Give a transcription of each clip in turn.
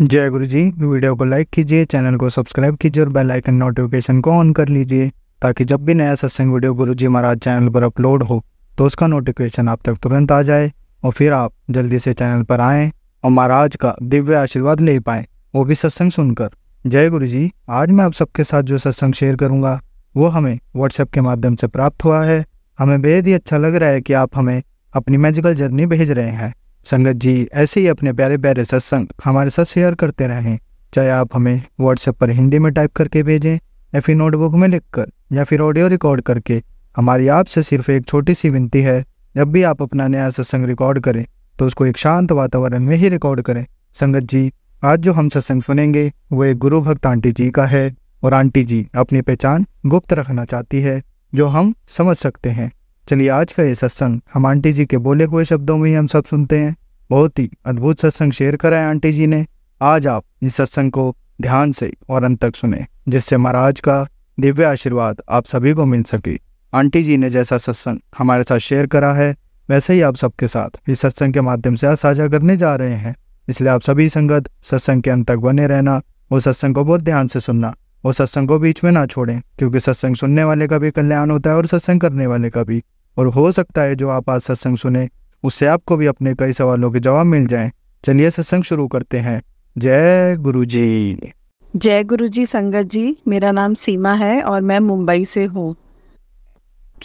जय गुरु जी वीडियो को लाइक कीजिए चैनल को सब्सक्राइब कीजिए और बेल आइकन नोटिफिकेशन को ऑन कर लीजिए ताकि जब भी नया सत्संग वीडियो गुरु जी महाराज चैनल पर अपलोड हो तो उसका नोटिफिकेशन आप तक तुरंत आ जाए और फिर आप जल्दी से चैनल पर आए और महाराज का दिव्य आशीर्वाद ले पाए वो भी सत्संग सुनकर जय गुरु जी आज मैं आप सबके साथ जो सत्संग शेयर करूंगा वो हमें व्हाट्सएप के माध्यम से प्राप्त हुआ है हमें बेहद ही अच्छा लग रहा है कि आप हमें अपनी मैजिकल जर्नी भेज रहे हैं संगत जी ऐसे ही अपने प्यारे प्यारे सत्संग हमारे साथ शेयर करते रहें चाहे आप हमें व्हाट्सएप पर हिंदी में टाइप करके भेजें या फिर नोटबुक में लिखकर या फिर ऑडियो रिकॉर्ड करके हमारी आपसे सिर्फ एक छोटी सी विनती है जब भी आप अपना नया सत्संग रिकॉर्ड करें तो उसको एक शांत वातावरण में ही रिकॉर्ड करें संगत जी आज जो हम सत्संग सुनेंगे वो एक गुरु भक्त आंटी जी का है और आंटी जी अपनी पहचान गुप्त रखना चाहती है जो हम समझ सकते हैं चलिए आज का ये सत्संग हम आंटी जी के बोले हुए शब्दों में ही हम सब सुनते हैं बहुत ही अद्भुत सत्संग शेयर कराए आंटी जी ने आज आप इस सत्संग को ध्यान से और अंत तक सुने जिससे महाराज का दिव्य आशीर्वाद आप सभी को मिल सके आंटी जी ने जैसा सत्संग हमारे साथ शेयर करा है वैसे ही आप सबके साथ इस सत्संग के माध्यम से आज साझा करने जा रहे हैं इसलिए आप सभी संगत सत्संग के अंत तक बने रहना वो सत्संग को बहुत ध्यान से सुनना वो सत्संग को बीच में ना छोड़ें क्योंकि सत्संग सुनने वाले का भी कल्याण होता है और सत्संग करने वाले का भी और हो सकता है जो आप आज सत्संग सुने उससे आपको भी अपने कई सवालों के जवाब मिल जाएं चलिए सत्संग शुरू करते हैं जय गुरु जी जय गुरु जी संगत जी मेरा नाम सीमा है और मैं मुंबई से हूँ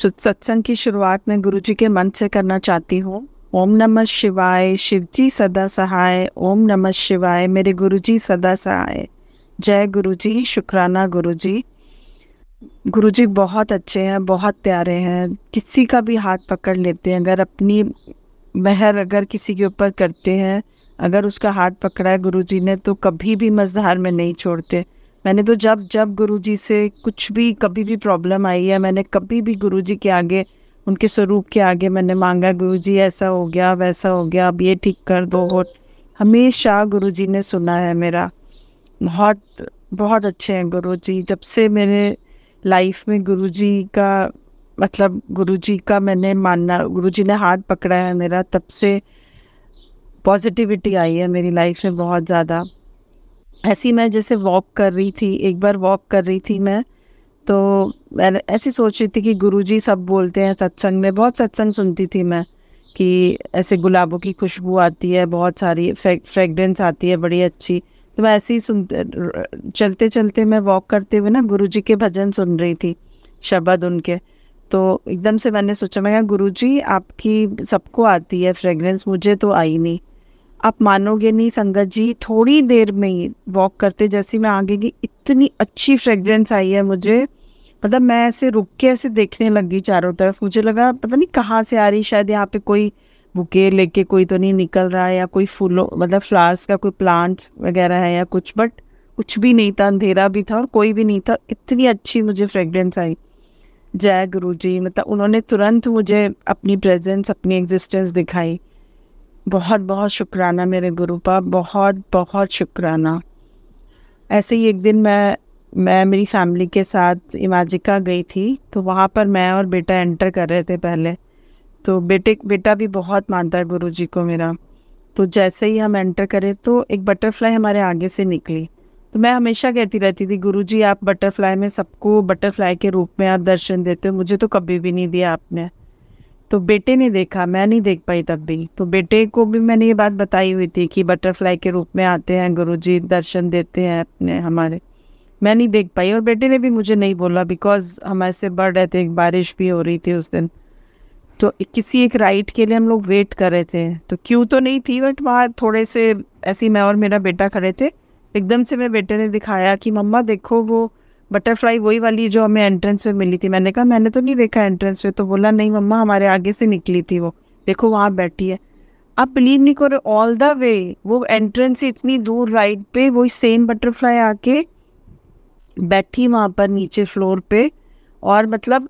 सत्संग की शुरुआत मैं गुरु जी के मन से करना चाहती हूँ ओम नमः शिवाय शिव जी सदा सहाय ओम नमः शिवाय मेरे गुरु जी सदा सहाय जय गुरु जी शुक्राना गुरु जी गुरुजी बहुत अच्छे हैं बहुत प्यारे हैं किसी का भी हाथ पकड़ लेते हैं अगर अपनी मेहर अगर किसी के ऊपर करते हैं अगर उसका हाथ पकड़ा है गुरुजी ने तो कभी भी मजधार में नहीं छोड़ते मैंने तो जब जब गुरुजी से कुछ भी कभी भी प्रॉब्लम आई है मैंने कभी भी गुरुजी के आगे उनके स्वरूप के आगे मैंने मांगा जी ऐसा हो गया वैसा हो गया अब ये ठीक कर दो और हमेशा जी ने सुना है मेरा बहुत बहुत अच्छे हैं जी जब से मेरे लाइफ में गुरुजी का मतलब गुरुजी का मैंने मानना गुरुजी ने हाथ पकड़ा है मेरा तब से पॉजिटिविटी आई है मेरी लाइफ में बहुत ज़्यादा ऐसी मैं जैसे वॉक कर रही थी एक बार वॉक कर रही थी मैं तो मैं ऐसी सोच रही थी कि गुरुजी सब बोलते हैं सत्संग में बहुत सत्संग सुनती थी मैं कि ऐसे गुलाबों की खुशबू आती है बहुत सारी फ्रेगरेंस आती है बड़ी अच्छी तो ऐसे ही सुन चलते चलते मैं वॉक करते हुए ना गुरु जी के भजन सुन रही थी शब्द उनके तो एकदम से मैंने सोचा मैं गुरु जी आपकी सबको आती है फ्रेगरेंस मुझे तो आई नहीं आप मानोगे नहीं संगत जी थोड़ी देर में ही वॉक करते जैसे मैं आगे गई इतनी अच्छी फ्रेगरेंस आई है मुझे मतलब मैं ऐसे रुक के ऐसे देखने लगी चारों तरफ मुझे लगा पता नहीं कहाँ से आ रही शायद यहाँ पे कोई बुके लेके कोई तो नहीं निकल रहा है या कोई फूलों मतलब फ्लावर्स का कोई प्लांट वगैरह है या कुछ बट कुछ भी नहीं था अंधेरा भी था और कोई भी नहीं था इतनी अच्छी मुझे फ्रेगरेंस आई जय गुरु जी मतलब उन्होंने तुरंत मुझे अपनी प्रेजेंस अपनी एग्जिस्टेंस दिखाई बहुत बहुत शुक्राना मेरे गुरु का बहुत बहुत शुक्राना ऐसे ही एक दिन मैं मैं मेरी फैमिली के साथ इमाजिका गई थी तो वहाँ पर मैं और बेटा एंटर कर रहे थे पहले तो बेटे बेटा भी बहुत मानता है गुरु जी को मेरा तो जैसे ही हम एंटर करें तो एक बटरफ्लाई हमारे आगे से निकली तो मैं हमेशा कहती रहती थी गुरु जी आप बटरफ्लाई में सबको बटरफ्लाई के रूप में आप दर्शन देते हो मुझे तो कभी भी नहीं दिया आपने तो बेटे ने देखा मैं नहीं देख पाई तब भी तो बेटे को भी मैंने ये बात बताई हुई थी कि बटरफ्लाई के रूप में आते हैं गुरु जी दर्शन देते हैं अपने हमारे मैं नहीं देख पाई और बेटे ने भी मुझे नहीं बोला बिकॉज हमारे से बढ़ रहे थे बारिश भी हो रही थी उस दिन तो किसी एक राइड के लिए हम लोग वेट कर रहे थे तो क्यों तो नहीं थी बट वहाँ थोड़े से ऐसे मैं और मेरा बेटा खड़े थे एकदम से मेरे बेटे ने दिखाया कि मम्मा देखो वो बटरफ्लाई वही वाली जो हमें एंट्रेंस पे मिली थी मैंने कहा मैंने तो नहीं देखा एंट्रेंस पे तो बोला नहीं मम्मा हमारे आगे से निकली थी वो देखो वहाँ बैठी है आप बिलीव नहीं करो ऑल द वे वो एंट्रेंस इतनी दूर राइड पे वही सेम बटरफ्लाई आके बैठी वहाँ पर नीचे फ्लोर पे और मतलब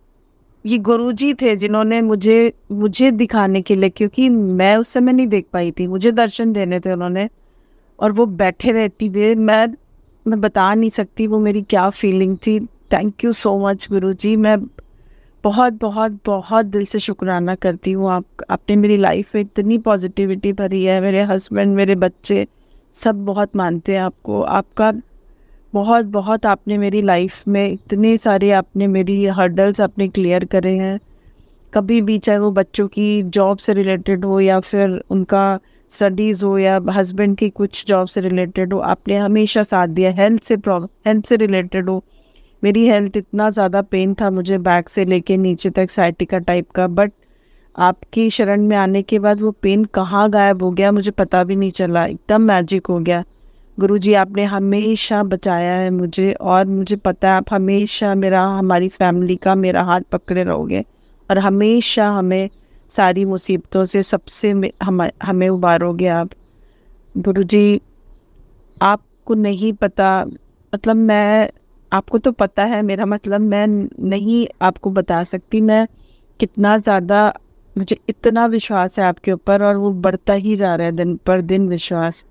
ये गुरुजी थे जिन्होंने मुझे मुझे दिखाने के लिए क्योंकि मैं उस समय नहीं देख पाई थी मुझे दर्शन देने थे उन्होंने और वो बैठे रहती थे मैं मैं बता नहीं सकती वो मेरी क्या फीलिंग थी थैंक यू सो मच गुरु जी मैं बहुत बहुत बहुत दिल से शुक्राना करती हूँ आप आपने मेरी लाइफ में इतनी पॉजिटिविटी भरी है मेरे हस्बैंड मेरे बच्चे सब बहुत मानते हैं आपको आपका बहुत बहुत आपने मेरी लाइफ में इतने सारे आपने मेरी हर्डल्स आपने क्लियर करे हैं कभी भी चाहे वो बच्चों की जॉब से रिलेटेड हो या फिर उनका स्टडीज़ हो या हस्बैंड की कुछ जॉब से रिलेटेड हो आपने हमेशा साथ दिया हेल्थ से प्रॉब हेल्थ से रिलेटेड हो मेरी हेल्थ इतना ज़्यादा पेन था मुझे बैक से लेके नीचे तक साइटिका टाइप का बट आपकी शरण में आने के बाद वो पेन कहाँ गायब हो गया मुझे पता भी नहीं चला एकदम मैजिक हो गया गुरु जी आपने हमेशा बचाया है मुझे और मुझे पता है आप हमेशा मेरा हमारी फैमिली का मेरा हाथ पकड़े रहोगे और हमेशा हमें सारी मुसीबतों से सबसे हम हमें उबारोगे आप गुरु जी आपको नहीं पता मतलब मैं आपको तो पता है मेरा मतलब मैं नहीं आपको बता सकती मैं कितना ज़्यादा मुझे इतना विश्वास है आपके ऊपर और वो बढ़ता ही जा रहा है दिन पर दिन विश्वास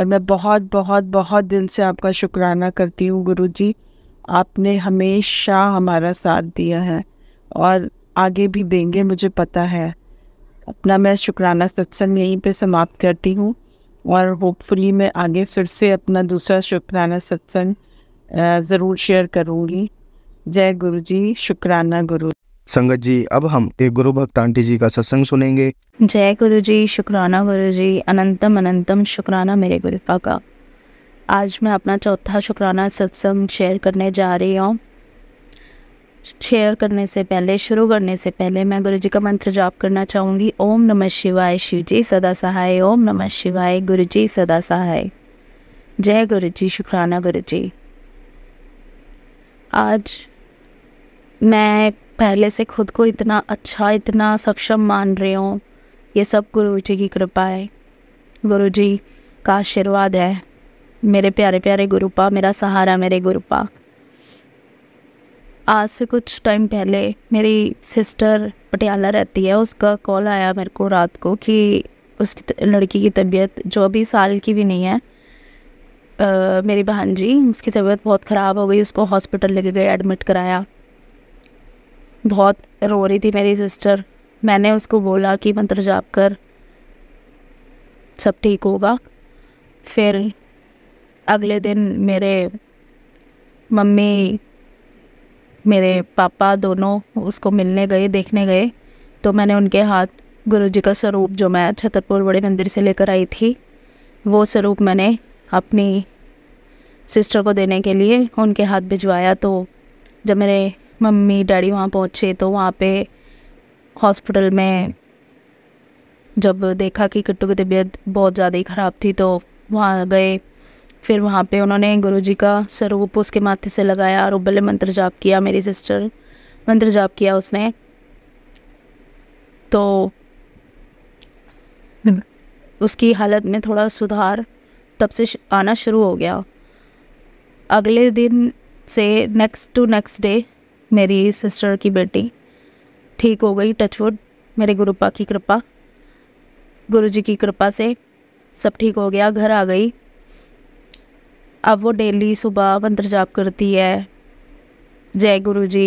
और मैं बहुत बहुत बहुत दिल से आपका शुक्राना करती हूँ गुरु जी आपने हमेशा हमारा साथ दिया है और आगे भी देंगे मुझे पता है अपना मैं शुक्राना सत्संग यहीं पे समाप्त करती हूँ और होपफुली मैं आगे फिर से अपना दूसरा शुक्राना सत्संग ज़रूर शेयर करूँगी जय गुरु जी शुक्राना गुरु संगत जी अब हम एक गुरु भक्त आंटी जी का सत्संग सुनेंगे जय गुरु जी शुक्राना गुरु जी अनंतम अनंतम शुक्राना मेरे गुरु का आज मैं अपना चौथा शुक्राना सत्संग शेयर करने जा रही हूँ शेयर करने से पहले शुरू करने से पहले मैं गुरु जी का मंत्र जाप करना चाहूँगी ओम नमः शिवाय शिव जी सदा सहाय ओम नमः शिवाय गुरु जी सदा सहाय जय गुरु जी शुक्राना गुरु जी आज मैं पहले से खुद को इतना अच्छा इतना सक्षम मान रहे हो ये सब गुरु जी की कृपा है गुरु जी का आशीर्वाद है मेरे प्यारे प्यारे गुरुपा मेरा सहारा मेरे गुरुपा आज से कुछ टाइम पहले मेरी सिस्टर पटियाला रहती है उसका कॉल आया मेरे को रात को कि उस लड़की की तबीयत जो अभी साल की भी नहीं है आ, मेरी बहन जी उसकी तबीयत बहुत ख़राब हो गई उसको हॉस्पिटल लेके गए एडमिट कराया बहुत रो रही थी मेरी सिस्टर मैंने उसको बोला कि मंत्र जाप कर सब ठीक होगा फिर अगले दिन मेरे मम्मी मेरे पापा दोनों उसको मिलने गए देखने गए तो मैंने उनके हाथ गुरु जी का स्वरूप जो मैं छतरपुर बड़े मंदिर से लेकर आई थी वो स्वरूप मैंने अपनी सिस्टर को देने के लिए उनके हाथ भिजवाया तो जब मेरे मम्मी डैडी वहाँ पहुँचे तो वहाँ पे हॉस्पिटल में जब देखा कि किट्टू की तबीयत बहुत ज़्यादा ही ख़राब थी तो वहाँ गए फिर वहाँ पे उन्होंने गुरुजी का स्वरूप उसके माथे से लगाया और उबले मंत्र जाप किया मेरी सिस्टर मंत्र जाप किया उसने तो उसकी हालत में थोड़ा सुधार तब से आना शुरू हो गया अगले दिन से नेक्स्ट टू नेक्स्ट डे मेरी सिस्टर की बेटी ठीक हो गई टचवुड मेरे गुरुपा की कृपा गुरु जी की कृपा से सब ठीक हो गया घर आ गई अब वो डेली सुबह मंत्र जाप करती है जय गुरु जी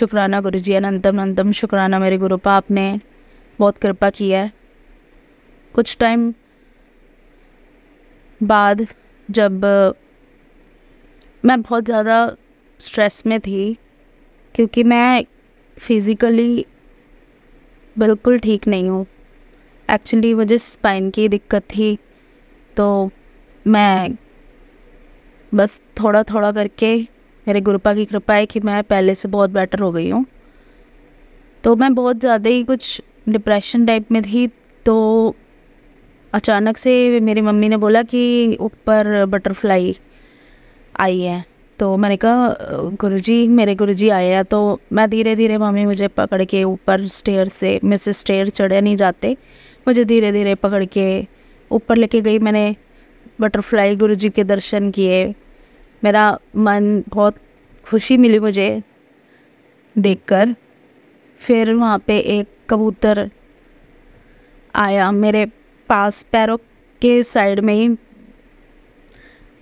शुक्राना गुरु जी अनंतम अनंतम शुक्राना मेरे गुरुपा आपने बहुत कृपा की है कुछ टाइम बाद जब मैं बहुत ज़्यादा स्ट्रेस में थी क्योंकि मैं फिज़िकली बिल्कुल ठीक नहीं हूँ एक्चुअली मुझे स्पाइन की दिक्कत थी तो मैं बस थोड़ा थोड़ा करके मेरे गुरुपा की कृपा है कि मैं पहले से बहुत बेटर हो गई हूँ तो मैं बहुत ज़्यादा ही कुछ डिप्रेशन टाइप में थी तो अचानक से मेरी मम्मी ने बोला कि ऊपर बटरफ्लाई आई है तो मैंने कहा गुरुजी मेरे गुरुजी हैं तो मैं धीरे धीरे मम्मी मुझे पकड़ के ऊपर स्टेयर से मेरे से स्टेयर चढ़े नहीं जाते मुझे धीरे धीरे पकड़ के ऊपर लेके गई मैंने बटरफ्लाई गुरुजी के दर्शन किए मेरा मन बहुत खुशी मिली मुझे देखकर फिर वहाँ पे एक कबूतर आया मेरे पास पैरों के साइड में ही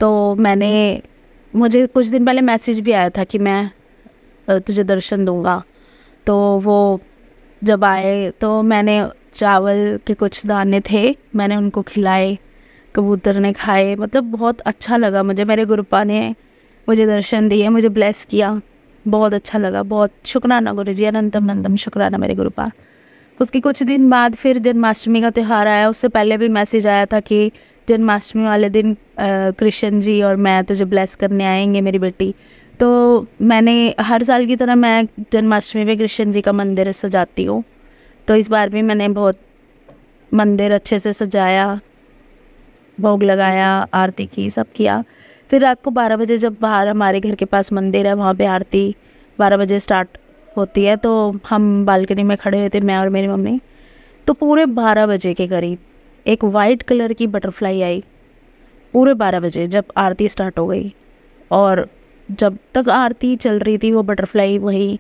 तो मैंने मुझे कुछ दिन पहले मैसेज भी आया था कि मैं तुझे दर्शन दूंगा तो वो जब आए तो मैंने चावल के कुछ दाने थे मैंने उनको खिलाए कबूतर ने खाए मतलब बहुत अच्छा लगा मुझे मेरे गुरुपा ने मुझे दर्शन दिए मुझे ब्लेस किया बहुत अच्छा लगा बहुत शुक्राना गुरु जी अनंतम नंदम शुक्राना मेरे गुरुपा उसके कुछ दिन बाद फिर जन्माष्टमी का त्यौहार आया उससे पहले भी मैसेज आया था कि जन्माष्टमी वाले दिन कृष्ण जी और मैं तुझे तो ब्लेस करने आएंगे मेरी बेटी तो मैंने हर साल की तरह मैं जन्माष्टमी पे कृष्ण जी का मंदिर सजाती हूँ तो इस बार भी मैंने बहुत मंदिर अच्छे से सजाया भोग लगाया आरती की सब किया फिर रात को बारह बजे जब बाहर हमारे घर के पास मंदिर है वहाँ पे आरती बारह बजे स्टार्ट होती है तो हम बालकनी में खड़े हुए थे मैं और मेरी मम्मी तो पूरे बारह बजे के करीब एक वाइट कलर की बटरफ्लाई आई पूरे बारह बजे जब आरती स्टार्ट हो गई और जब तक आरती चल रही थी वो बटरफ्लाई वही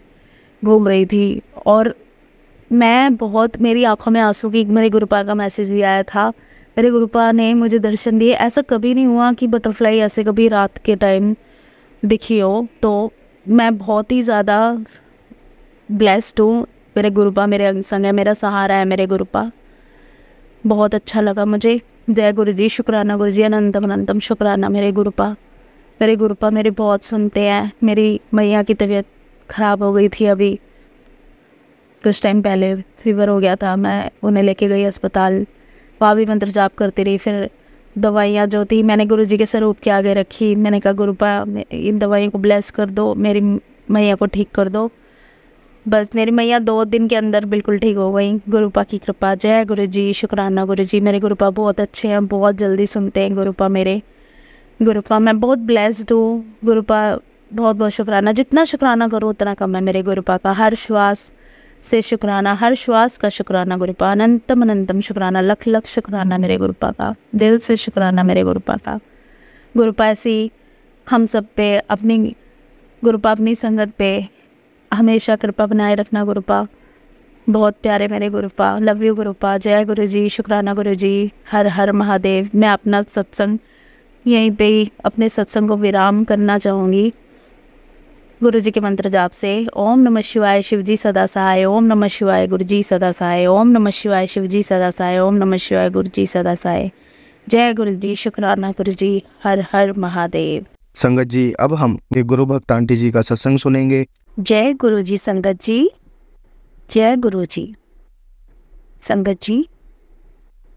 घूम रही थी और मैं बहुत मेरी आंखों में आंसू की मेरे गुरुपा का मैसेज भी आया था मेरे गुरुपा ने मुझे दर्शन दिए ऐसा कभी नहीं हुआ कि बटरफ्लाई ऐसे कभी रात के टाइम दिखी हो तो मैं बहुत ही ज़्यादा ब्लेस्ड हूँ मेरे गुरुपा मेरे अंग संग है मेरा सहारा है मेरे गुरुपा बहुत अच्छा लगा मुझे जय गुरु जी शुक्राना गुरु जी अनंतम अनंतम शुक्राना मेरे गुरुपा मेरे गुरुपा मेरे बहुत सुनते हैं मेरी मैया की तबीयत ख़राब हो गई थी अभी कुछ टाइम पहले फीवर हो गया था मैं उन्हें लेके गई अस्पताल वहाँ भी मंत्र जाप करती रही फिर दवाइयाँ जो थी मैंने गुरु जी के स्वरूप के आगे रखी मैंने कहा गुरुपा इन दवाइयों को ब्लेस कर दो मेरी मैया को ठीक कर दो बस मेरी मैया दो दिन के अंदर बिल्कुल ठीक हो गई गुरुपा की कृपा जय गुरु जी शुक्राना गुरु जी मेरे गुरुपा बहुत अच्छे हैं बहुत जल्दी सुनते हैं गुरुपा मेरे गुरुपा मैं बहुत ब्लेस्ड हूँ गुरुपा बहुत बहुत शुक्राना जितना शुक्राना करो उतना कम है मेरे गुरुपा का हर श्वास से शुक्राना हर श्वास का शुक्राना गुरुपा अनंतम अनंतम शुक्राना लख लख शुक्राना मेरे गुरुपा का दिल से शुक्राना मेरे गुरुपा का गुरुपा ऐसी हम सब पे अपनी गुरुपा अपनी संगत पे हमेशा कृपा बनाए रखना गुरुपा बहुत प्यारे मेरे गुरुपा लव यू गुरुपा जय गुरु जी शुक्राना गुरु जी हर हर महादेव मैं अपना सत्संग यहीं पे ही अपने सत्संग को विराम करना चाहूँगी गुरु जी के मंत्र जाप से ओम नमः शिवाय शिव जी सदा सहाय ओम नमः शिवाय गुरु जी सदा सहाय ओम नमः शिवाय शिव जी सदा सहाय ओम नमः शिवाय गुरु जी सदा सहाय जय गुरु जी शुक्राना गुरु जी हर हर महादेव संगत जी अब हम गुरु भक्त आंटी जी का सत्संग सुनेंगे जय गुरु जी संगत जी जय गुरु जी संगत जी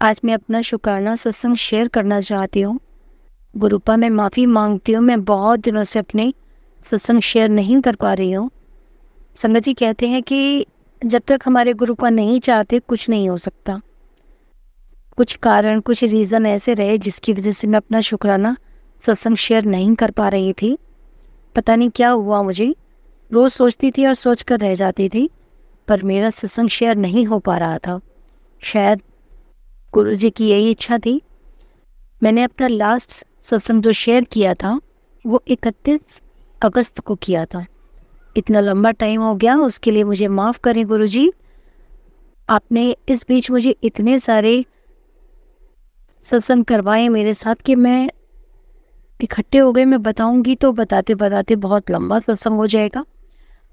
आज मैं अपना शुकाना सत्संग शेयर करना चाहती हूँ गुरुपा मैं माफ़ी मांगती हूँ मैं बहुत दिनों से अपने सत्संग शेयर नहीं कर पा रही हूँ संगत जी कहते हैं कि जब तक हमारे गुरुपा नहीं चाहते कुछ नहीं हो सकता कुछ कारण कुछ रीज़न ऐसे रहे जिसकी वजह से मैं अपना शुक्राना सत्संग शेयर नहीं कर पा रही थी पता नहीं क्या हुआ मुझे रोज़ सोचती थी और सोच कर रह जाती थी पर मेरा सत्संग शेयर नहीं हो पा रहा था शायद गुरु जी की यही इच्छा थी मैंने अपना लास्ट सत्संग जो शेयर किया था वो इकतीस अगस्त को किया था इतना लंबा टाइम हो गया उसके लिए मुझे माफ़ करें गुरु जी आपने इस बीच मुझे इतने सारे सत्संग करवाए मेरे साथ कि मैं इकट्ठे हो गए मैं बताऊंगी तो बताते बताते बहुत लंबा सत्संग हो जाएगा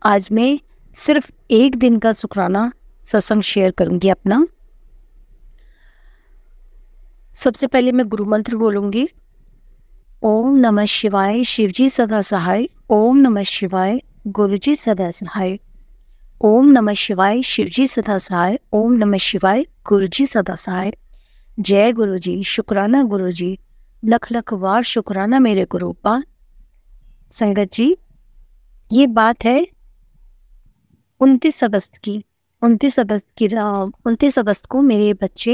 आज मैं सिर्फ एक दिन का सुखराना सत्संग शेयर करूंगी अपना सबसे पहले मैं गुरु मंत्र बोलूंगी ओम नमः शिवाय शिवजी सदा सहाय ओम नमः शिवाय गुरुजी सदा सहाय ओम नमः शिवाय शिवजी सदा सहाय ओम नमः शिवाय गुरुजी सदा सहाय जय गुरुजी शुक्राना गुरुजी लख लख वार शुक्राना मेरे गुरुपा संगत जी ये बात है उनतीस अगस्त की उनतीस अगस्त की उनतीस अगस्त को मेरे बच्चे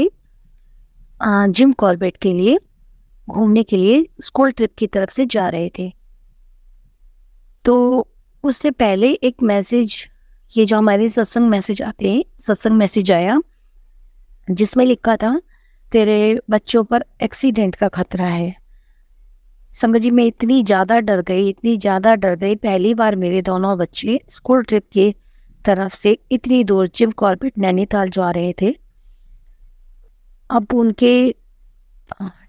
जिम कॉर्बेट के लिए घूमने के लिए स्कूल ट्रिप की तरफ से जा रहे थे तो उससे पहले एक मैसेज ये जो हमारे सत्संग मैसेज आते हैं सत्संग मैसेज आया जिसमें लिखा था तेरे बच्चों पर एक्सीडेंट का खतरा है संग जी मैं इतनी ज़्यादा डर गई इतनी ज़्यादा डर गई पहली बार मेरे दोनों बच्चे स्कूल ट्रिप के तरफ से इतनी दूर जिम कॉर्बेट नैनीताल जा रहे थे अब उनके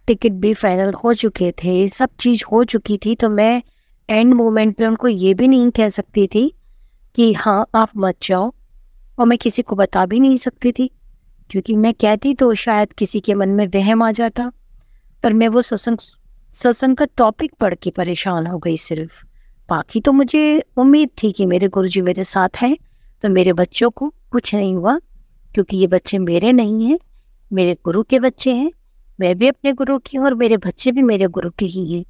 टिकट भी फाइनल हो चुके थे सब चीज़ हो चुकी थी तो मैं एंड मोमेंट पे उनको ये भी नहीं कह सकती थी कि हाँ आप मत जाओ और मैं किसी को बता भी नहीं सकती थी क्योंकि मैं कहती तो शायद किसी के मन में वहम आ जाता पर मैं वो सत्संग सत्संग का टॉपिक पढ़ के परेशान हो गई सिर्फ बाकी तो मुझे उम्मीद थी कि मेरे गुरुजी मेरे साथ हैं तो मेरे बच्चों को कुछ नहीं हुआ क्योंकि ये बच्चे मेरे नहीं हैं मेरे गुरु के बच्चे हैं मैं भी अपने गुरु की हूँ और मेरे बच्चे भी मेरे गुरु के ही हैं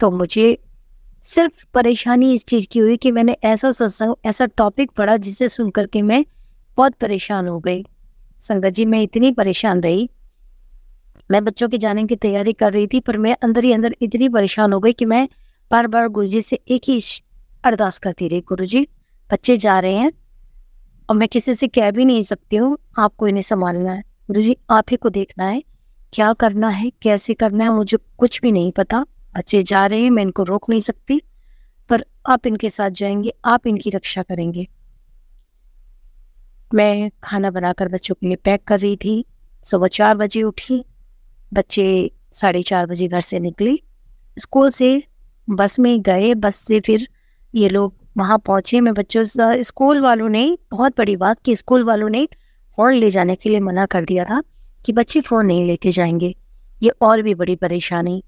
तो मुझे सिर्फ परेशानी इस चीज़ की हुई कि मैंने ऐसा सत्संग ऐसा टॉपिक पढ़ा जिसे सुन करके मैं बहुत परेशान हो गई संगत जी मैं इतनी परेशान रही मैं बच्चों के जाने की तैयारी कर रही थी पर मैं अंदर ही अंदर इतनी परेशान हो गई कि मैं बार बार गुरु जी से एक ही अरदास करती रही गुरु जी बच्चे जा रहे हैं और मैं किसी से कह भी नहीं सकती हूँ आपको इन्हें संभालना है गुरु जी आप ही को देखना है क्या करना है कैसे करना है मुझे कुछ भी नहीं पता बच्चे जा रहे हैं मैं इनको रोक नहीं सकती पर आप इनके साथ जाएंगे आप इनकी रक्षा करेंगे मैं खाना बनाकर बच्चों के लिए पैक कर रही थी सुबह चार बजे उठी बच्चे साढ़े चार बजे घर से निकली स्कूल से बस में गए बस से फिर ये लोग वहाँ पहुँचे मैं बच्चों से स्कूल वालों ने बहुत बड़ी बात कि स्कूल वालों ने फ़ोन ले जाने के लिए मना कर दिया था कि बच्चे फ़ोन नहीं लेके जाएंगे ये और भी बड़ी परेशानी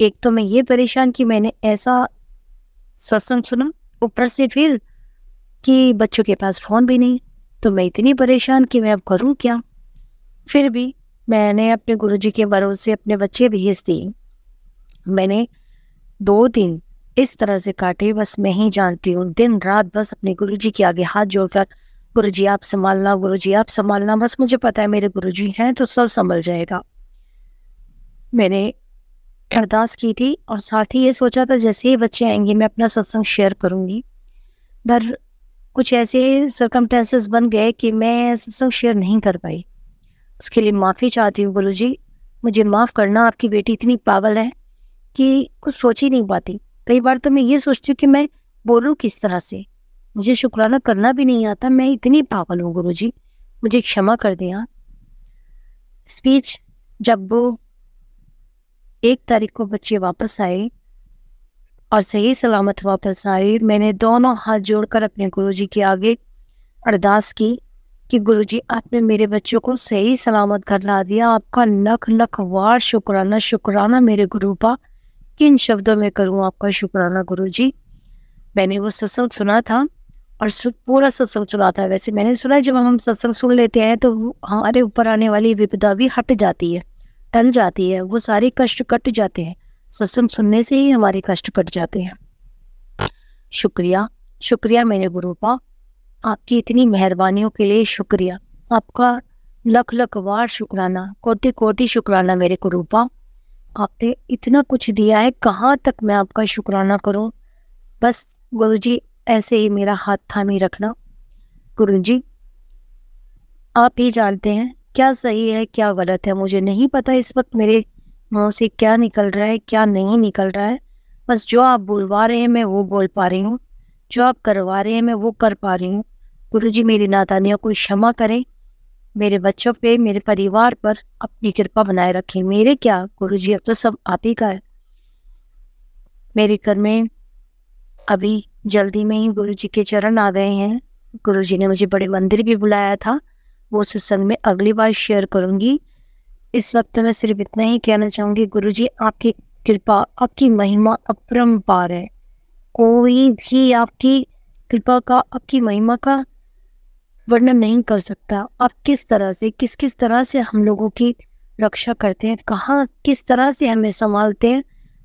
एक तो मैं ये परेशान कि मैंने ऐसा सत्संग सुना ऊपर से फिर कि बच्चों के पास फ़ोन भी नहीं तो मैं इतनी परेशान कि मैं अब करूँ क्या फिर भी मैंने अपने गुरुजी के भरोसे अपने बच्चे भेज दिए मैंने दो दिन इस तरह से काटे बस मैं ही जानती हूँ दिन रात बस अपने गुरु जी के आगे हाथ जोड़कर गुरु जी आप संभालना गुरु जी आप संभालना बस मुझे पता है मेरे गुरु जी हैं तो सब संभल जाएगा मैंने अरदास की थी और साथ ही ये सोचा था जैसे ही बच्चे आएंगे मैं अपना सत्संग शेयर करूंगी पर कुछ ऐसे सरकमटेंसेस बन गए कि मैं सत्संग शेयर नहीं कर पाई उसके लिए माफ़ी चाहती हूँ गुरु जी मुझे माफ़ करना आपकी बेटी इतनी पागल है कि कुछ सोच ही नहीं पाती कई बार तो मैं ये सोचती हूँ कि मैं बोलूँ किस तरह से मुझे शुक्राना करना भी नहीं आता मैं इतनी पागल हूँ गुरु जी मुझे क्षमा कर दें आप स्पीच जब वो एक तारीख को बच्चे वापस आए और सही सलामत वापस आए मैंने दोनों हाथ जोड़कर अपने गुरु जी के आगे अरदास की कि जी आपने मेरे बच्चों को सही सलामत घर ला दिया आपका लख लख वार शुक्राना शुक्राना मेरे गुरु पा किन शब्दों में करूँ आपका शुक्राना गुरु जी मैंने वो सत्संग सुना था और पूरा सत्संग सुना था वैसे मैंने सुना जब हम सत्संग सुन लेते हैं तो हमारे ऊपर आने वाली विपदा भी हट जाती है टल जाती है वो सारे कष्ट कट जाते हैं सत्संग सुनने से ही हमारे कष्ट कट जाते हैं शुक्रिया शुक्रिया मेरे गुरुपा आपकी इतनी मेहरबानियों के लिए शुक्रिया आपका लख लख वार शुक्राना कोटि कोटि शुक्राना मेरे गुरुपा आपने इतना कुछ दिया है कहाँ तक मैं आपका शुक्राना करूँ बस गुरु जी ऐसे ही मेरा हाथ थाम ही रखना गुरु जी आप ही जानते हैं क्या सही है क्या गलत है मुझे नहीं पता इस वक्त मेरे मुँह से क्या निकल रहा है क्या नहीं निकल रहा है बस जो आप बोलवा रहे हैं मैं वो बोल पा रही हूँ जो आप करवा रहे हैं मैं वो कर पा रही हूँ गुरु जी मेरी नादानियाँ कोई क्षमा करें मेरे बच्चों पे मेरे परिवार पर अपनी कृपा बनाए रखें मेरे क्या गुरु जी अब तो सब आप ही का है मेरे घर में अभी जल्दी में ही गुरु जी के चरण आ गए हैं गुरु जी ने मुझे बड़े मंदिर भी बुलाया था वो सत्संग में अगली बार शेयर करूंगी इस वक्त मैं सिर्फ इतना ही कहना चाहूंगी गुरु जी आपकी कृपा आपकी महिमा अपरम्पार है कोई भी आपकी कृपा का आपकी महिमा का वर्णन नहीं कर सकता आप किस तरह से किस किस तरह से हम लोगों की रक्षा करते हैं कहाँ किस तरह से हमें संभालते हैं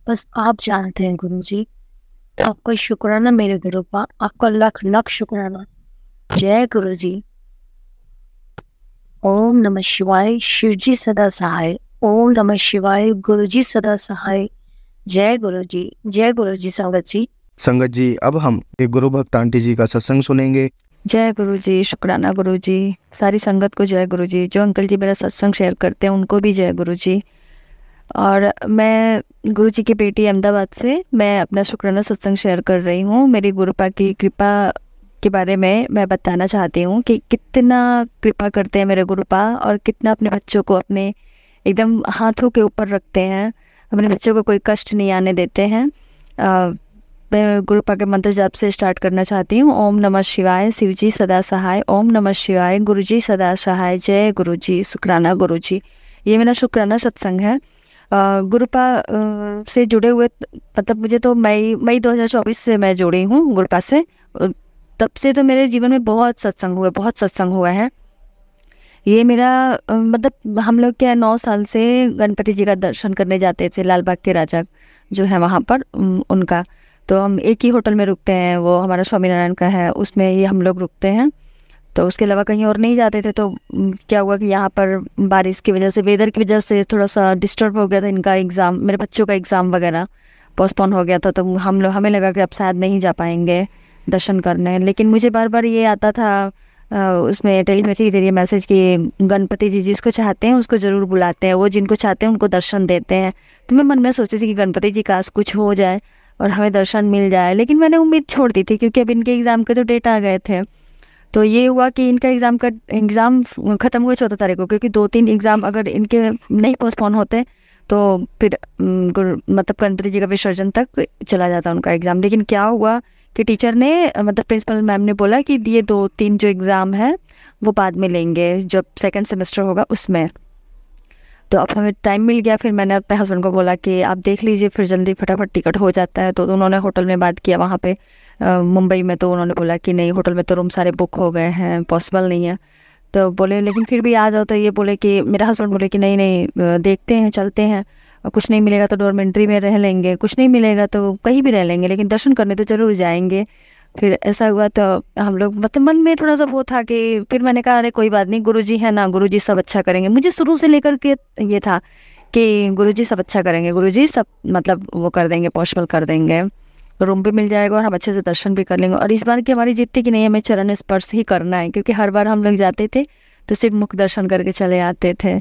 बस आप जानते हैं गुरु जी आपका शुक्राना मेरे गुरु का आपका लख लख शुक्राना जय गुरु जी ओम नम शिवाय शिव जी सदा सहाय ओम नम शिवाय गुरु जी सदा सहाय जय गुरु जी जय गुरु जी संगत जी संगत जी अब हम एक गुरु भक्त आंटी जी का सत्संग सुनेंगे जय गुरु जी शुक्राना गुरु जी सारी संगत को जय गुरु जी जो अंकल जी मेरा सत्संग शेयर करते हैं उनको भी जय गुरु जी और मैं गुरु जी की बेटी अहमदाबाद से मैं अपना शुक्राना सत्संग शेयर कर रही हूँ मेरी गुरुपा की कृपा के बारे में मैं बताना चाहती हूँ कि कितना कृपा करते हैं मेरे गुरुपा और कितना अपने बच्चों को अपने एकदम हाथों के ऊपर रखते हैं अपने बच्चों को कोई कष्ट नहीं आने देते हैं मैं गुरु पा के मंत्र जाप से स्टार्ट करना चाहती हूँ ओम नमः शिवाय शिव जी सदा सहाय ओम नमः शिवाय गुरु जी सदा सहाय जय गुरु जी शुक्राना गुरु जी ये मेरा शुक्राना सत्संग है गुरुपा से जुड़े हुए मतलब मुझे तो मई मई 2024 से मैं जुड़ी हूँ गुरुपा से तब से तो मेरे जीवन में बहुत सत्संग हुआ बहुत सत्संग हुआ है ये मेरा मतलब हम लोग क्या नौ साल से गणपति जी का दर्शन करने जाते थे लाल बाग के राजा जो है वहाँ पर उनका तो हम एक ही होटल में रुकते हैं वो हमारा स्वामीनारायण का है उसमें ही हम लोग रुकते हैं तो उसके अलावा कहीं और नहीं जाते थे तो क्या हुआ कि यहाँ पर बारिश की वजह से वेदर की वजह से थोड़ा सा डिस्टर्ब हो गया था इनका एग्ज़ाम मेरे बच्चों का एग्ज़ाम वगैरह पोस्टपोन हो गया था तो हम लोग हमें लगा कि अब शायद नहीं जा पाएंगे दर्शन करने लेकिन मुझे बार बार ये आता था उसमें टेलीमेटी के जरिए मैसेज कि गणपति जी जिसको चाहते हैं उसको ज़रूर बुलाते हैं वो जिनको चाहते हैं उनको दर्शन देते हैं तो मैं मन में सोची थी कि गणपति जी काश कुछ हो जाए और हमें दर्शन मिल जाए लेकिन मैंने उम्मीद छोड़ दी थी क्योंकि अब इनके एग्ज़ाम के तो डेट आ गए थे तो ये हुआ कि इनका एग्ज़ाम का एग्ज़ाम ख़त्म हुए चौदह तारीख को क्योंकि दो तीन एग्ज़ाम अगर इनके नहीं पोस्टपोन होते तो फिर मतलब गणपति जी का विसर्जन तक चला जाता उनका एग्ज़ाम लेकिन क्या हुआ कि टीचर ने मतलब प्रिंसिपल मैम ने बोला कि ये दो तीन जो एग्ज़ाम है वो बाद में लेंगे जब सेकेंड सेमेस्टर होगा उसमें तो अब हमें टाइम मिल गया फिर मैंने अपने हस्बैंड को बोला कि आप देख लीजिए फिर जल्दी फटाफट टिकट हो जाता है तो उन्होंने होटल में बात किया वहाँ पे मुंबई में तो उन्होंने बोला कि नहीं होटल में तो रूम सारे बुक हो गए हैं पॉसिबल नहीं है तो बोले लेकिन फिर भी आ जाओ तो ये बोले कि मेरा हस्बैंड बोले कि नहीं नहीं देखते हैं चलते हैं कुछ नहीं मिलेगा तो डॉर्मेंट्री में रह लेंगे कुछ नहीं मिलेगा तो कहीं भी रह लेंगे लेकिन दर्शन करने तो ज़रूर जाएंगे फिर ऐसा हुआ तो हम लोग मतलब मन में थोड़ा सा वो था कि फिर मैंने कहा अरे कोई बात नहीं गुरु जी है ना गुरु जी सब अच्छा करेंगे मुझे शुरू से लेकर के ये था कि गुरु जी सब अच्छा करेंगे गुरु जी सब मतलब वो कर देंगे पॉसिबल कर देंगे रूम भी मिल जाएगा और हम अच्छे से दर्शन भी कर लेंगे और इस बार की हमारी जीत थी कि नहीं हमें चरण स्पर्श ही करना है क्योंकि हर बार हम लोग जाते थे तो सिर्फ मुख दर्शन करके चले आते थे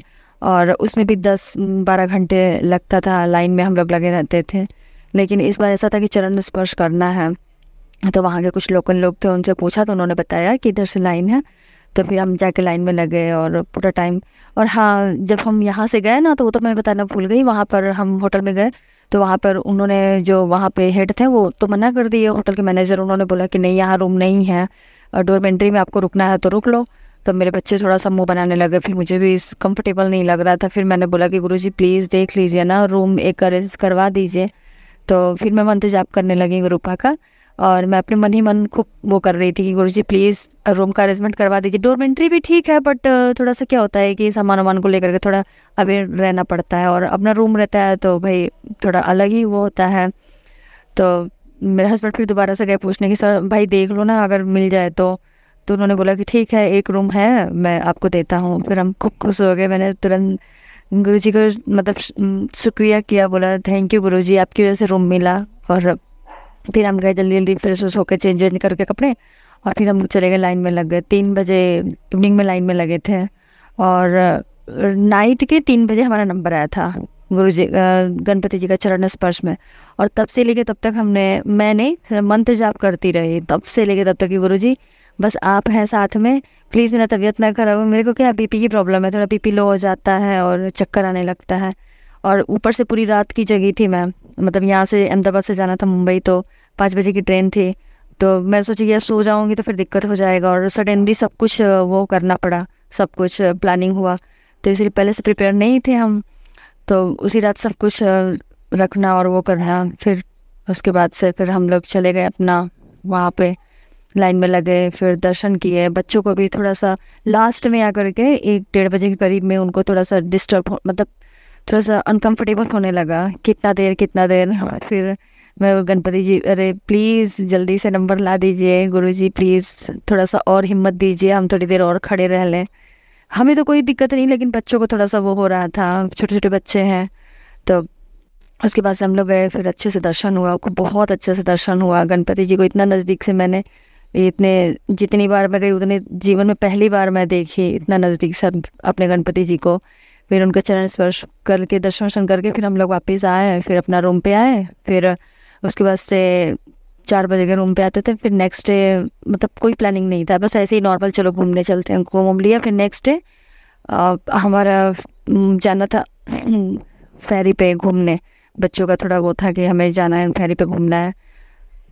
और उसमें भी दस बारह घंटे लगता था लाइन में हम लोग लगे रहते थे लेकिन इस बार ऐसा था कि चरण स्पर्श करना है तो वहाँ के कुछ लोकल लोग थे उनसे पूछा तो उन्होंने बताया कि इधर से लाइन है तो फिर हम जाके लाइन में लगे और पूरा टाइम और हाँ जब हम यहाँ से गए ना तो वो तो मैं बताना भूल गई वहाँ पर हम होटल में गए तो वहाँ पर उन्होंने जो वहाँ पे हेड थे वो तो मना कर दिए होटल के मैनेजर उन्होंने बोला कि नहीं यहाँ रूम नहीं है और डोरमेंट्री में आपको रुकना है तो रुक लो तो मेरे बच्चे थोड़ा सा मुंह बनाने लगे फिर मुझे भी कंफर्टेबल नहीं लग रहा था फिर मैंने बोला कि गुरु प्लीज़ देख लीजिए ना रूम एक अरेंज करवा दीजिए तो फिर मैं मंतजाब करने लगी गुरुपा का और मैं अपने मन ही मन खूब वो कर रही थी कि गुरु जी प्लीज़ रूम का अरेंजमेंट करवा दीजिए डोरमेंट्री भी ठीक है बट थोड़ा सा क्या होता है कि सामान वामान को लेकर के थोड़ा अवेयर रहना पड़ता है और अपना रूम रहता है तो भाई थोड़ा अलग ही वो होता है तो मेरे हस्बैंड फिर दोबारा से गए पूछने की सर भाई देख लो ना अगर मिल जाए तो तो उन्होंने बोला कि ठीक है एक रूम है मैं आपको देता हूँ फिर हम खूब खुश हो गए मैंने तुरंत गुरु जी को मतलब शुक्रिया किया बोला थैंक यू गुरु जी आपकी वजह से रूम मिला और फिर हम गए जल्दी जल्दी फ्रेश व्रेश होकर चेंज वेंज करके कपड़े और फिर हम चले गए लाइन में लग गए तीन बजे इवनिंग में लाइन में लगे थे और नाइट के तीन बजे हमारा नंबर आया था गुरु जी गणपति जी का चरण स्पर्श में और तब से लेके तब तक हमने मैंने मंत्र जाप करती रही तब से लेके तब तक कि गुरु जी बस आप हैं साथ में प्लीज़ मेरा तबीयत ना खराब हो मेरे को क्या बीपी की प्रॉब्लम है थोड़ा बीपी लो हो जाता है और चक्कर आने लगता है और ऊपर से पूरी रात की जगी थी मैं मतलब यहाँ से अहमदाबाद से जाना था मुंबई तो पाँच बजे की ट्रेन थी तो मैं सोची यार सो जाऊँगी तो फिर दिक्कत हो जाएगा और सडनली सब कुछ वो करना पड़ा सब कुछ प्लानिंग हुआ तो इसलिए पहले से प्रिपेयर नहीं थे हम तो उसी रात सब कुछ रखना और वो करना फिर उसके बाद से फिर हम लोग चले गए अपना वहाँ पे लाइन में लगे फिर दर्शन किए बच्चों को भी थोड़ा सा लास्ट में आकर के एक डेढ़ बजे के करीब में उनको थोड़ा सा डिस्टर्ब मतलब थोड़ा सा अनकम्फर्टेबल होने लगा कितना देर कितना देर हाँ, फिर मैं गणपति जी अरे प्लीज़ जल्दी से नंबर ला दीजिए गुरु जी प्लीज़ थोड़ा सा और हिम्मत दीजिए हम थोड़ी देर और खड़े रह लें हमें तो कोई दिक्कत नहीं लेकिन बच्चों को थोड़ा सा वो हो रहा था छोटे छोटे बच्चे हैं तो उसके बाद से हम लोग गए फिर अच्छे से दर्शन हुआ बहुत अच्छे से दर्शन हुआ गणपति जी को इतना नज़दीक से मैंने इतने जितनी बार मैं गई उतने जीवन में पहली बार मैं देखी इतना नज़दीक से अपने गणपति जी को फिर उनका चरण स्पर्श करके दर्शन वर्शन करके फिर हम लोग वापस आए फिर अपना रूम पे आए फिर उसके बाद से चार बजे के रूम पे आते थे फिर नेक्स्ट डे मतलब कोई प्लानिंग नहीं था बस ऐसे ही नॉर्मल चलो घूमने चलते हैं घूम लिया फिर नेक्स्ट डे हमारा जाना था फेरी पे घूमने बच्चों का थोड़ा वो था कि हमें जाना है फेरी पे घूमना है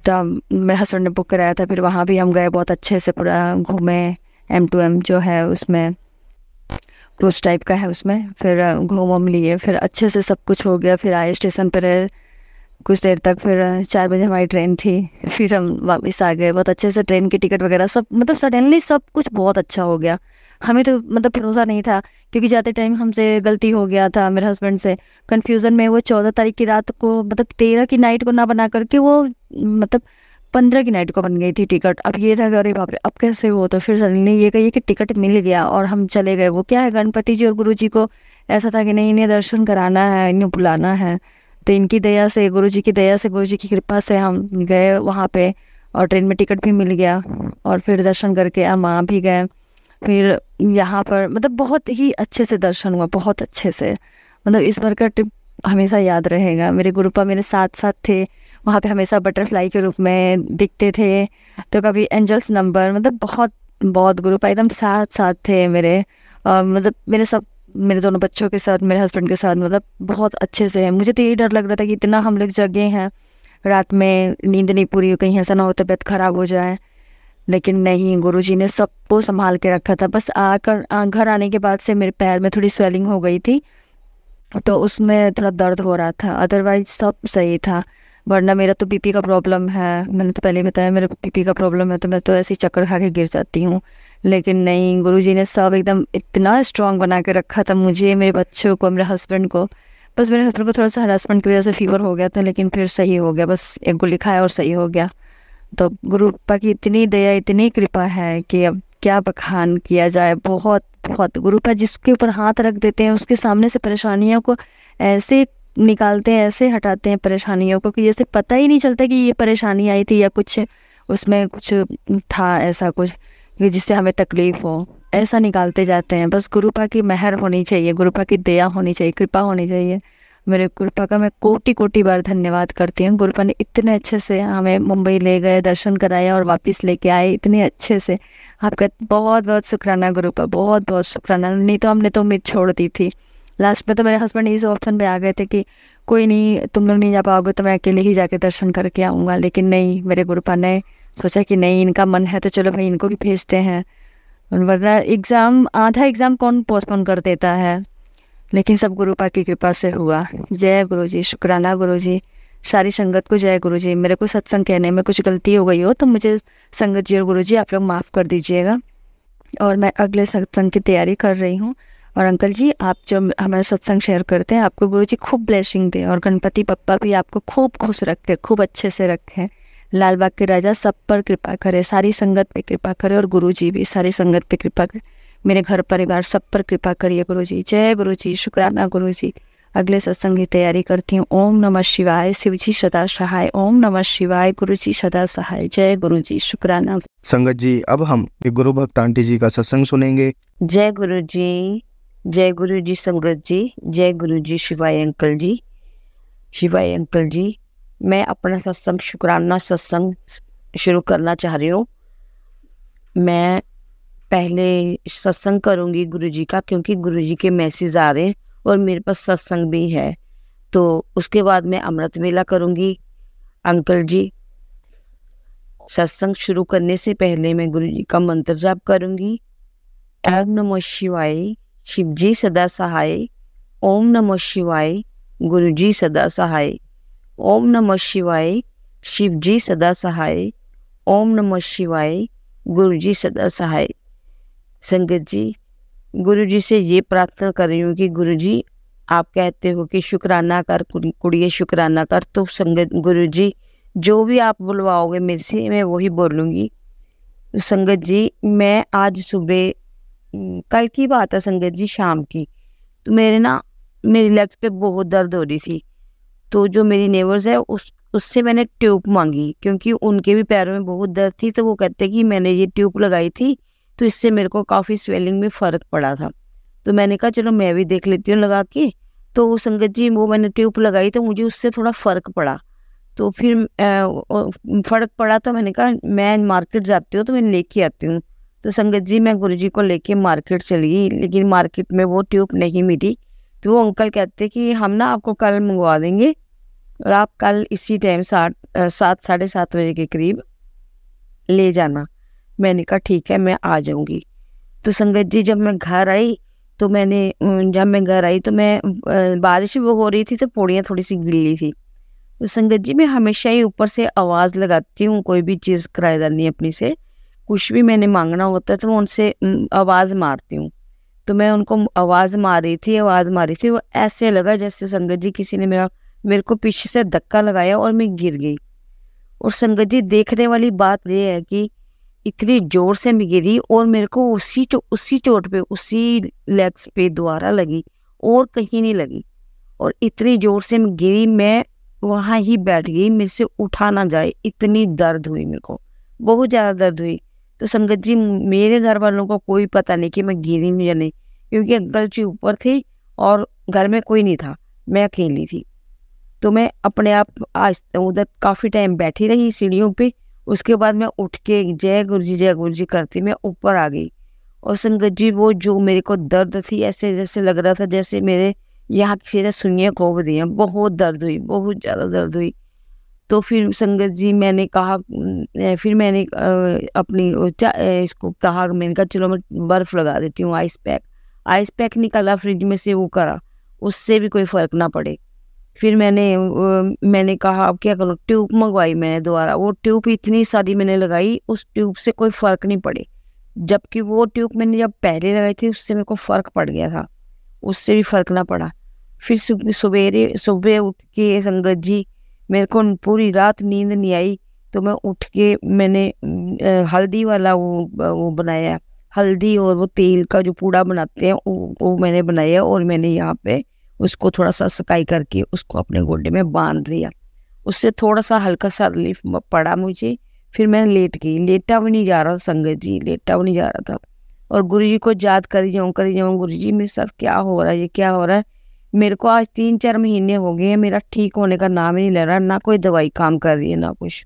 तो मेरे हस्बैंड ने बुक कराया था फिर वहाँ भी हम गए बहुत अच्छे से पूरा घूमे एम टू एम जो है उसमें क्रूज टाइप का है उसमें फिर घूम वूम लिए फिर अच्छे से सब कुछ हो गया फिर आए स्टेशन पर रहे कुछ देर तक फिर चार बजे हमारी ट्रेन थी फिर हम वापस आ गए बहुत अच्छे से ट्रेन की टिकट वगैरह सब मतलब सडनली सब कुछ बहुत अच्छा हो गया हमें तो मतलब भरोसा नहीं था क्योंकि जाते टाइम हमसे गलती हो गया था मेरे हस्बैंड से कन्फ्यूज़न में वो चौदह तारीख की रात को मतलब तेरह की नाइट को ना बना करके वो मतलब पंद्रह की नाइट को बन गई थी टिकट अब ये था कि अरे बाप रे अब कैसे हो तो फिर सडनली ये कहिए कि टिकट मिल गया और हम चले गए वो क्या है गणपति जी और गुरु जी को ऐसा था कि नहीं इन्हें दर्शन कराना है इन्हें बुलाना है तो इनकी दया से गुरु जी की दया से गुरु जी की कृपा से हम गए वहाँ पे और ट्रेन में टिकट भी मिल गया और फिर दर्शन करके हम वहाँ भी गए फिर यहाँ पर मतलब बहुत ही अच्छे से दर्शन हुआ बहुत अच्छे से मतलब इस बार का ट्रिप हमेशा याद रहेगा मेरे गुरुपा मेरे साथ साथ थे वहाँ पे हमेशा बटरफ्लाई के रूप में दिखते थे तो कभी एंजल्स नंबर मतलब बहुत बहुत गुरुपा एकदम साथ साथ थे मेरे और मतलब मेरे सब मेरे दोनों बच्चों के साथ मेरे हस्बैंड के साथ मतलब बहुत अच्छे से है मुझे तो यही डर लग रहा था कि इतना हम लोग जगे हैं रात में नींद नहीं पूरी हो कहीं ऐसा ना हो तो तबीयत ख़राब हो जाए लेकिन नहीं गुरु जी ने सबको संभाल के रखा था बस आकर घर आने के बाद से मेरे पैर में थोड़ी स्वेलिंग हो गई थी तो उसमें थोड़ा दर्द हो रहा था अदरवाइज सब सही था वरना मेरा तो बीपी का प्रॉब्लम है मैंने तो पहले ही बताया मेरा बीपी का प्रॉब्लम है तो मैं तो ऐसे ही चक्कर खा के गिर जाती हूँ लेकिन नहीं गुरुजी ने सब एकदम इतना स्ट्रांग बना के रखा था मुझे मेरे बच्चों को मेरे हस्बैंड को बस मेरे हस्बैंड को थोड़ा सा हरासमेंट की वजह से फीवर हो गया था लेकिन फिर सही हो गया बस एक गोली खाया और सही हो गया तो गुरु की इतनी दया इतनी कृपा है कि अब क्या बखान किया जाए बहुत बहुत गुरु पा जिसके ऊपर हाथ रख देते हैं उसके सामने से परेशानियों को ऐसे निकालते हैं ऐसे हटाते हैं परेशानियों को कि जैसे पता ही नहीं चलता कि ये परेशानी आई थी या कुछ उसमें कुछ था ऐसा कुछ कि जिससे हमें तकलीफ़ हो ऐसा निकालते जाते हैं बस गुरुपा की मेहर होनी चाहिए गुरुपा की दया होनी चाहिए कृपा होनी चाहिए मेरे गुरुपा का मैं कोटि कोटि बार धन्यवाद करती हूँ गुरुपा ने इतने अच्छे से हमें मुंबई ले गए दर्शन कराया और वापस लेके आए इतने अच्छे से आपका बहुत बहुत शुक्राना गुरुपा बहुत बहुत शुक्राना नहीं तो हमने तो उम्मीद छोड़ दी थी लास्ट में तो मेरे हस्बैंड इस ऑप्शन पे आ गए थे कि कोई नहीं तुम लोग नहीं जा पाओगे तो मैं अकेले ही जाके दर्शन करके आऊँगा लेकिन नहीं मेरे गुरुपा ने सोचा कि नहीं इनका मन है तो चलो भाई इनको भी भेजते हैं वरना एग्ज़ाम आधा एग्ज़ाम कौन पोस्टपोन कर देता है लेकिन सब गुरुपा की कृपा से हुआ जय गुरु जी शुक्राना गुरु जी सारी संगत को जय गुरु जी मेरे को सत्संग कहने में कुछ गलती हो गई हो तो मुझे संगत जी और गुरु जी आप लोग माफ़ कर दीजिएगा और मैं अगले सत्संग की तैयारी कर रही हूँ और अंकल जी आप जब हमारे सत्संग शेयर करते हैं आपको गुरु जी खूब ब्लेसिंग दे और गणपति पप्पा भी आपको खूब खुश रखे खूब अच्छे से रखें लाल बाग के राजा सब पर कृपा करे सारी संगत पे कृपा करे और गुरु जी भी सारी संगत पे कृपा करे मेरे घर परिवार सब पर कृपा करिए गुरु जी जय गुरु जी शुक्राना गुरु जी अगले सत्संग की तैयारी करती हूँ ओम नमः शिवाय शिव जी सदा सहाय ओम नमः शिवाय गुरु जी सदा सहाय जय गुरु जी शुक्राना संगत जी अब हम गुरु भक्त आंटी जी का सत्संग सुनेंगे जय गुरु जी जय गुरु जी संगत जी जय गुरु जी शिवाय अंकल जी शिवाय अंकल जी मैं अपना सत्संग शुक्राना सत्संग शुरू करना चाह रही हूँ मैं पहले सत्संग करूँगी गुरु जी का क्योंकि गुरु जी के मैसेज आ रहे हैं और मेरे पास सत्संग भी है तो उसके बाद मैं अमृत वेला करूँगी अंकल जी सत्संग शुरू करने से पहले मैं गुरु जी का मंत्र जाप करूँगी ओम नमो शिवाय शिवजी सदा सहाय ओम नमः शिवाय गुरुजी सदा सहाय ओम नमः शिवाय शिवजी सदा सहाय ओम नमः शिवाय गुरुजी सदा सहाय संगत जी गुरु जी से ये प्रार्थना कर रही हूँ कि गुरु जी आप कहते हो कि शुक्राना कर कुड़िए शुक्राना कर तो संगत गुरु जी जो भी आप बुलवाओगे मेरे से मैं वही बोलूँगी संगत जी मैं आज सुबह हम्म, कल की बात है संगत जी शाम की तो मेरे ना मेरी लेग्स पे बहुत दर्द हो रही थी तो जो मेरी नेबर्स है उस उससे मैंने ट्यूब मांगी क्योंकि उनके भी पैरों में बहुत दर्द थी तो वो कहते कि मैंने ये ट्यूब लगाई थी तो इससे मेरे को काफ़ी स्वेलिंग में फ़र्क पड़ा था तो मैंने कहा चलो मैं भी देख लेती हूँ लगा के तो संगत जी वो मैंने ट्यूब लगाई तो मुझे उससे थोड़ा फ़र्क पड़ा तो फिर फ़र्क पड़ा तो मैंने कहा मैं मार्केट जाती हूँ तो मैं लेके आती हूँ तो संगत जी मैं गुरु जी को लेके मार्केट चली गई लेकिन मार्केट में वो ट्यूब नहीं मिली तो वो अंकल कहते कि हम ना आपको कल मंगवा देंगे और आप कल इसी टाइम सात सात साढ़े सात बजे के करीब ले जाना मैंने कहा ठीक है मैं आ जाऊंगी तो संगत जी जब मैं घर आई तो मैंने जब मैं घर आई तो मैं बारिश भी हो रही थी तो पौड़ियाँ थोड़ी सी गिली थी तो संगत जी मैं हमेशा ही ऊपर से आवाज़ लगाती हूँ कोई भी चीज़ नहीं अपनी से कुछ भी मैंने मांगना होता है तो मैं उनसे आवाज़ मारती हूँ तो मैं उनको आवाज़ मार रही थी आवाज़ रही थी वो ऐसे लगा जैसे संगत जी किसी ने मेरा मेरे को पीछे से धक्का लगाया और मैं गिर गई और संगत जी देखने वाली बात यह है कि इतनी ज़ोर से मैं गिरी और मेरे को उसी चो, उसी चोट पे उसी लेग्स पे दोबारा लगी और कहीं नहीं लगी और इतनी ज़ोर से मैं गिरी मैं वहां ही बैठ गई मेरे से उठा ना जाए इतनी दर्द हुई मेरे को बहुत ज़्यादा दर्द हुई तो संगत जी मेरे घर वालों को कोई पता नहीं कि मैं गिरी हूँ या नहीं क्योंकि अंकल जी ऊपर थे और घर में कोई नहीं था मैं अकेली थी तो मैं अपने आप आज उधर काफ़ी टाइम बैठी रही सीढ़ियों पे उसके बाद मैं उठ के जय गुरु जी जय गुरु जी करती मैं ऊपर आ गई और संगत जी वो जो मेरे को दर्द थी ऐसे जैसे लग रहा था जैसे मेरे यहाँ किसी ने सुनिए खोब दिया बहुत दर्द हुई बहुत ज़्यादा दर्द हुई तो फिर संगत जी मैंने कहा फिर मैंने अपनी इसको कहा मैंने कहा चलो मैं बर्फ़ लगा देती हूँ आइस पैक आइस पैक निकाला फ्रिज में से वो करा उससे भी कोई फ़र्क ना पड़े फिर मैंने मैंने कहा अब क्या करूँ ट्यूब मंगवाई मैंने दोबारा वो ट्यूब इतनी सारी मैंने लगाई उस ट्यूब से कोई फ़र्क नहीं पड़े जबकि वो ट्यूब मैंने जब पहले लगाई थी उससे मेरे को फ़र्क पड़ गया था उससे भी फ़र्क ना पड़ा फिर सुबह सुबह उठ के संगत जी मेरे को पूरी रात नींद नहीं आई तो मैं उठ के मैंने हल्दी वाला वो वो बनाया हल्दी और वो तेल का जो पूड़ा बनाते हैं वो, वो मैंने बनाया और मैंने यहाँ पे उसको थोड़ा सा सकाई करके उसको अपने गोडे में बांध दिया उससे थोड़ा सा हल्का सा रिलीफ पड़ा मुझे फिर मैं लेट गई लेटा भी नहीं जा रहा संगत जी लेटा भी नहीं जा रहा था और गुरु जी को याद करी जाऊँ करी जाऊँ गुरु जी मेरे साथ क्या हो रहा है ये क्या हो रहा है मेरे को आज तीन चार महीने हो गए हैं मेरा ठीक होने का नाम ही नहीं ले रहा ना कोई दवाई काम कर रही है ना कुछ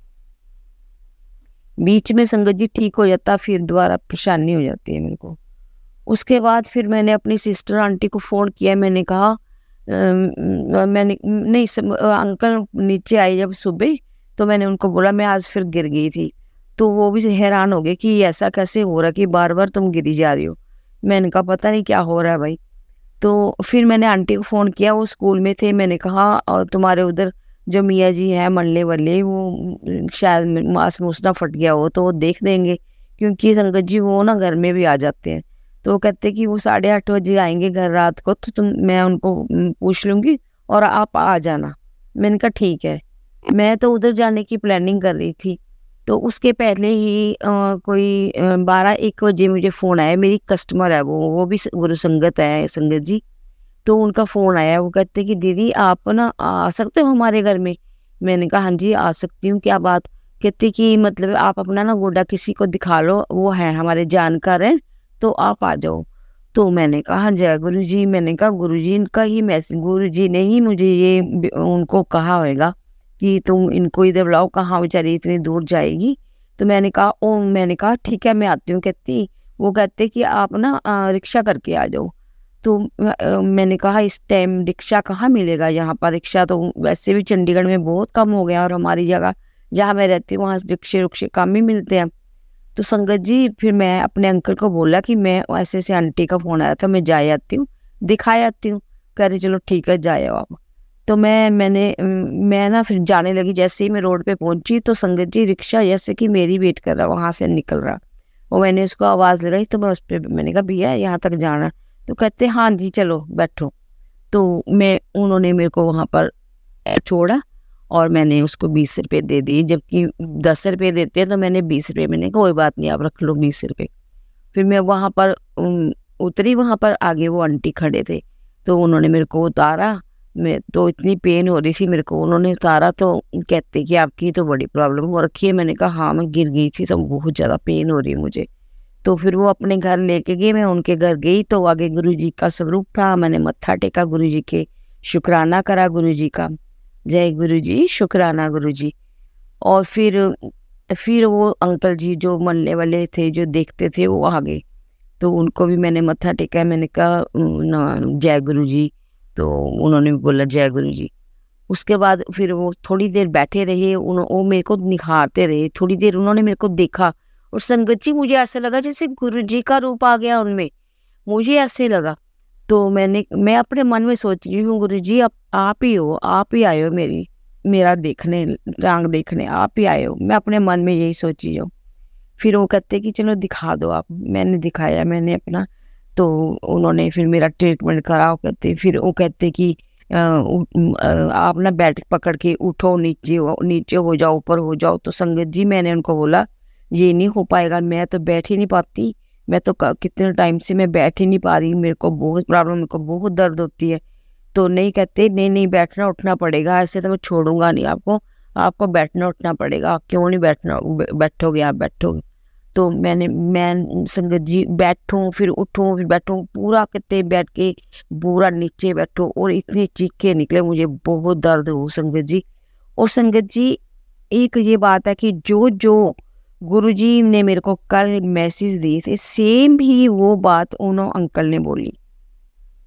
बीच में संगत जी ठीक हो जाता फिर दोबारा परेशानी हो जाती है मेरे को उसके बाद फिर मैंने अपनी सिस्टर आंटी को फ़ोन किया मैंने कहा मैंने नहीं सम, अंकल नीचे आए जब सुबह तो मैंने उनको बोला मैं आज फिर गिर गई थी तो वो भी हैरान हो गए कि ऐसा कैसे हो रहा कि बार बार तुम गिरी जा रही हो मैंने कहा पता नहीं क्या हो रहा है भाई तो फिर मैंने आंटी को फ़ोन किया वो स्कूल में थे मैंने कहा और तुम्हारे उधर जो मियाँ जी हैं मल्ले वाले वो शायद मास मूसना फट गया हो तो वो देख देंगे क्योंकि संगत जी वो ना घर में भी आ जाते हैं तो वो कहते कि वो साढ़े आठ बजे आएंगे घर रात को तो तुम मैं उनको पूछ लूँगी और आप आ जाना मैंने कहा ठीक है मैं तो उधर जाने की प्लानिंग कर रही थी तो उसके पहले ही आ, कोई बारह एक बजे मुझे फ़ोन आया मेरी कस्टमर है वो वो भी गुरु संगत है संगत जी तो उनका फ़ोन आया वो कहते कि दीदी आप ना आ सकते हो हमारे घर में मैंने कहा हाँ जी आ सकती हूँ क्या बात कहते कि मतलब आप अपना ना गोडा किसी को दिखा लो वो है हमारे जानकार हैं तो आप आ जाओ तो मैंने कहा हाँ जय हाँ गुरु जी मैंने कहा गुरु जी इनका ही मैसेज गुरु जी ने ही मुझे ये उनको कहा होगा कि तुम इनको इधर बुलाओ कहाँ बेचारी इतनी दूर जाएगी तो मैंने कहा ओ मैंने कहा ठीक है मैं आती हूँ कहती वो कहते कि आप ना रिक्शा करके आ जाओ तो मैंने कहा इस टाइम रिक्शा कहाँ मिलेगा यहाँ पर रिक्शा तो वैसे भी चंडीगढ़ में बहुत कम हो गया और हमारी जगह जहाँ मैं रहती हूँ वहाँ रिक्शे रुक्शे कम ही मिलते हैं तो संगत जी फिर मैं अपने अंकल को बोला कि मैं ऐसे ऐसे आंटी का फ़ोन आया था मैं जा आती हूँ दिखाया आती हूँ कह रहे चलो ठीक है जाए आप तो मैं मैंने मैं ना फिर जाने लगी जैसे ही मैं रोड पे पहुंची तो संगत जी रिक्शा जैसे कि मेरी वेट कर रहा वहां से निकल रहा और मैंने उसको आवाज़ लगाई तो मैं उस पर मैंने कहा भैया यहाँ तक जाना तो कहते हाँ जी चलो बैठो तो मैं उन्होंने मेरे को वहाँ पर छोड़ा और मैंने उसको बीस रुपये दे दिए जबकि दस रुपये देते हैं तो मैंने बीस रुपये मैंने कोई बात नहीं आप रख लो बीस रुपये फिर मैं वहाँ पर उतरी वहाँ पर आगे वो आंटी खड़े थे तो उन्होंने मेरे को उतारा मैं तो इतनी पेन हो रही थी मेरे को उन्होंने उतारा तो कहते कि आपकी तो बड़ी प्रॉब्लम हो रखी है मैंने कहा हाँ मैं गिर गई थी तो बहुत ज़्यादा पेन हो रही है मुझे तो फिर वो अपने घर लेके गए मैं उनके घर गई तो आगे गुरु जी का स्वरूप था मैंने मत्था टेका गुरु जी के शुक्राना करा गुरु जी का जय गुरु जी शुक्राना गुरु जी और फिर फिर वो अंकल जी जो मल्ले वाले थे जो देखते थे वो आ गए तो उनको भी मैंने मत्था टेका मैंने कहा जय गुरु जी तो उन्होंने भी बोला जय गुरु जी उसके बाद फिर वो थोड़ी देर बैठे रहे वो मेरे को निखारते रहे थोड़ी देर उन्होंने मेरे को देखा और संगत जी मुझे ऐसा लगा जैसे गुरु जी का रूप आ गया उनमें मुझे ऐसे लगा तो मैंने मैं अपने मन में सोच रही हूँ गुरु जी आप आप ही हो आप ही आयो मेरी मेरा देखने रंग देखने आप ही आयो मैं अपने मन में यही सोची हूँ फिर वो कहते कि चलो दिखा दो आप मैंने दिखाया मैंने अपना तो उन्होंने फिर मेरा ट्रीटमेंट करा कहते फिर वो कहते कि आप ना बैट पकड़ के उठो नीचे नीचे हो जाओ ऊपर हो जाओ तो संगत जी मैंने उनको बोला ये नहीं हो पाएगा मैं तो बैठ ही नहीं पाती मैं तो कितने टाइम से मैं बैठ ही नहीं पा रही मेरे को बहुत प्रॉब्लम मेरे को बहुत दर्द होती है तो नहीं कहते नहीं नहीं बैठना उठना पड़ेगा ऐसे तो मैं छोड़ूंगा नहीं आपको आपको बैठना उठना पड़ेगा आप क्यों नहीं बैठना बैठोगे आप बैठोगे तो मैंने मैं संगत जी बैठूँ फिर उठूँ फिर बैठूँ पूरा कितने बैठ के पूरा नीचे बैठो और इतनी चीखे निकले मुझे बहुत दर्द हो संगत जी और संगत जी एक ये बात है कि जो जो गुरु जी ने मेरे को कल मैसेज दिए थे सेम ही वो बात उन अंकल ने बोली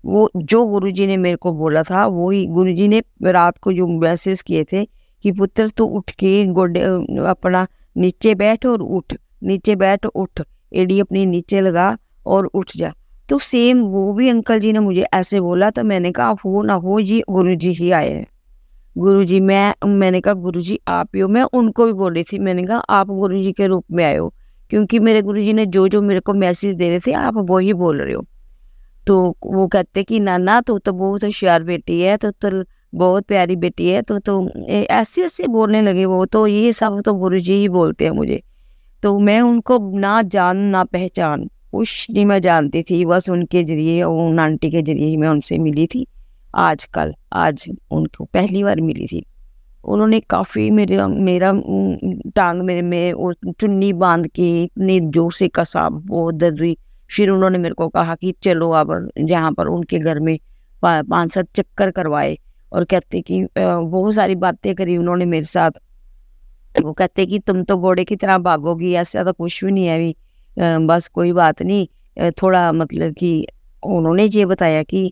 वो जो गुरु जी ने मेरे को बोला था वो ही गुरु जी ने रात को जो मैसेज किए थे कि पुत्र तू उठ के गोडे अपना नीचे बैठ और उठ नीचे बैठ उठ एडी अपनी नीचे लगा और उठ जा तो सेम वो भी अंकल जी ने मुझे ऐसे बोला तो मैंने कहा हो ना हो जी गुरु जी ही आए हैं गुरु जी मैं मैंने कहा गुरु जी आप ही हो मैं उनको भी बोली थी मैंने कहा आप गुरु जी के रूप में आए हो क्योंकि मेरे गुरु जी ने जो जो मेरे को मैसेज दे रहे थे आप वो ही बोल रहे हो तो वो कहते कि नाना तो तो बहुत होशियार बेटी है तो तो बहुत प्यारी बेटी है तो तो ऐसे ऐसे बोलने लगे वो तो ये सब तो गुरु जी ही बोलते हैं मुझे तो मैं उनको ना जान ना पहचान कुछ नहीं मैं जानती थी बस उनके जरिए उन आंटी के जरिए ही मैं उनसे मिली थी आजकल आज उनको पहली बार मिली थी उन्होंने काफ़ी मेरे मेरा टांग मेरे में चुन्नी बांध के इतने जोर से कसा बहुत दर्द हुई फिर उन्होंने मेरे को कहा कि चलो अब यहाँ पर उनके घर में पाँच सात चक्कर करवाए और कहते कि बहुत सारी बातें करी उन्होंने मेरे साथ वो कहते कि तुम तो घोड़े की तरह भागोगी ऐसा तो कुछ भी नहीं है भी बस कोई बात नहीं थोड़ा मतलब कि उन्होंने ये बताया कि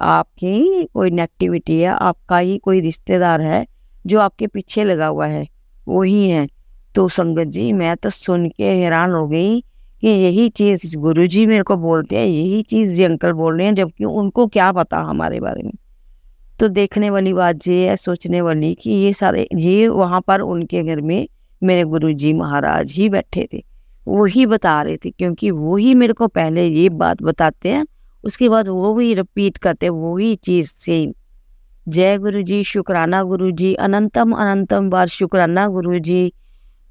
आपकी कोई नेगेटिविटी है आपका ही कोई रिश्तेदार है जो आपके पीछे लगा हुआ है वो ही है तो संगत जी मैं तो सुन के हैरान हो गई कि यही चीज़ गुरुजी मेरे को बोलते हैं यही चीज़ ये अंकल बोल रहे हैं जबकि उनको क्या पता हमारे बारे में तो देखने वाली बात ये है सोचने वाली कि ये सारे ये वहाँ पर उनके घर में मेरे गुरु जी महाराज ही बैठे थे वही बता रहे थे क्योंकि वही मेरे को पहले ये बात बताते हैं उसके बाद वो भी रिपीट करते वही चीज़ सेम जय गुरु जी शुक्राना गुरु जी अनंतम अनंतम बार शुक्राना गुरु जी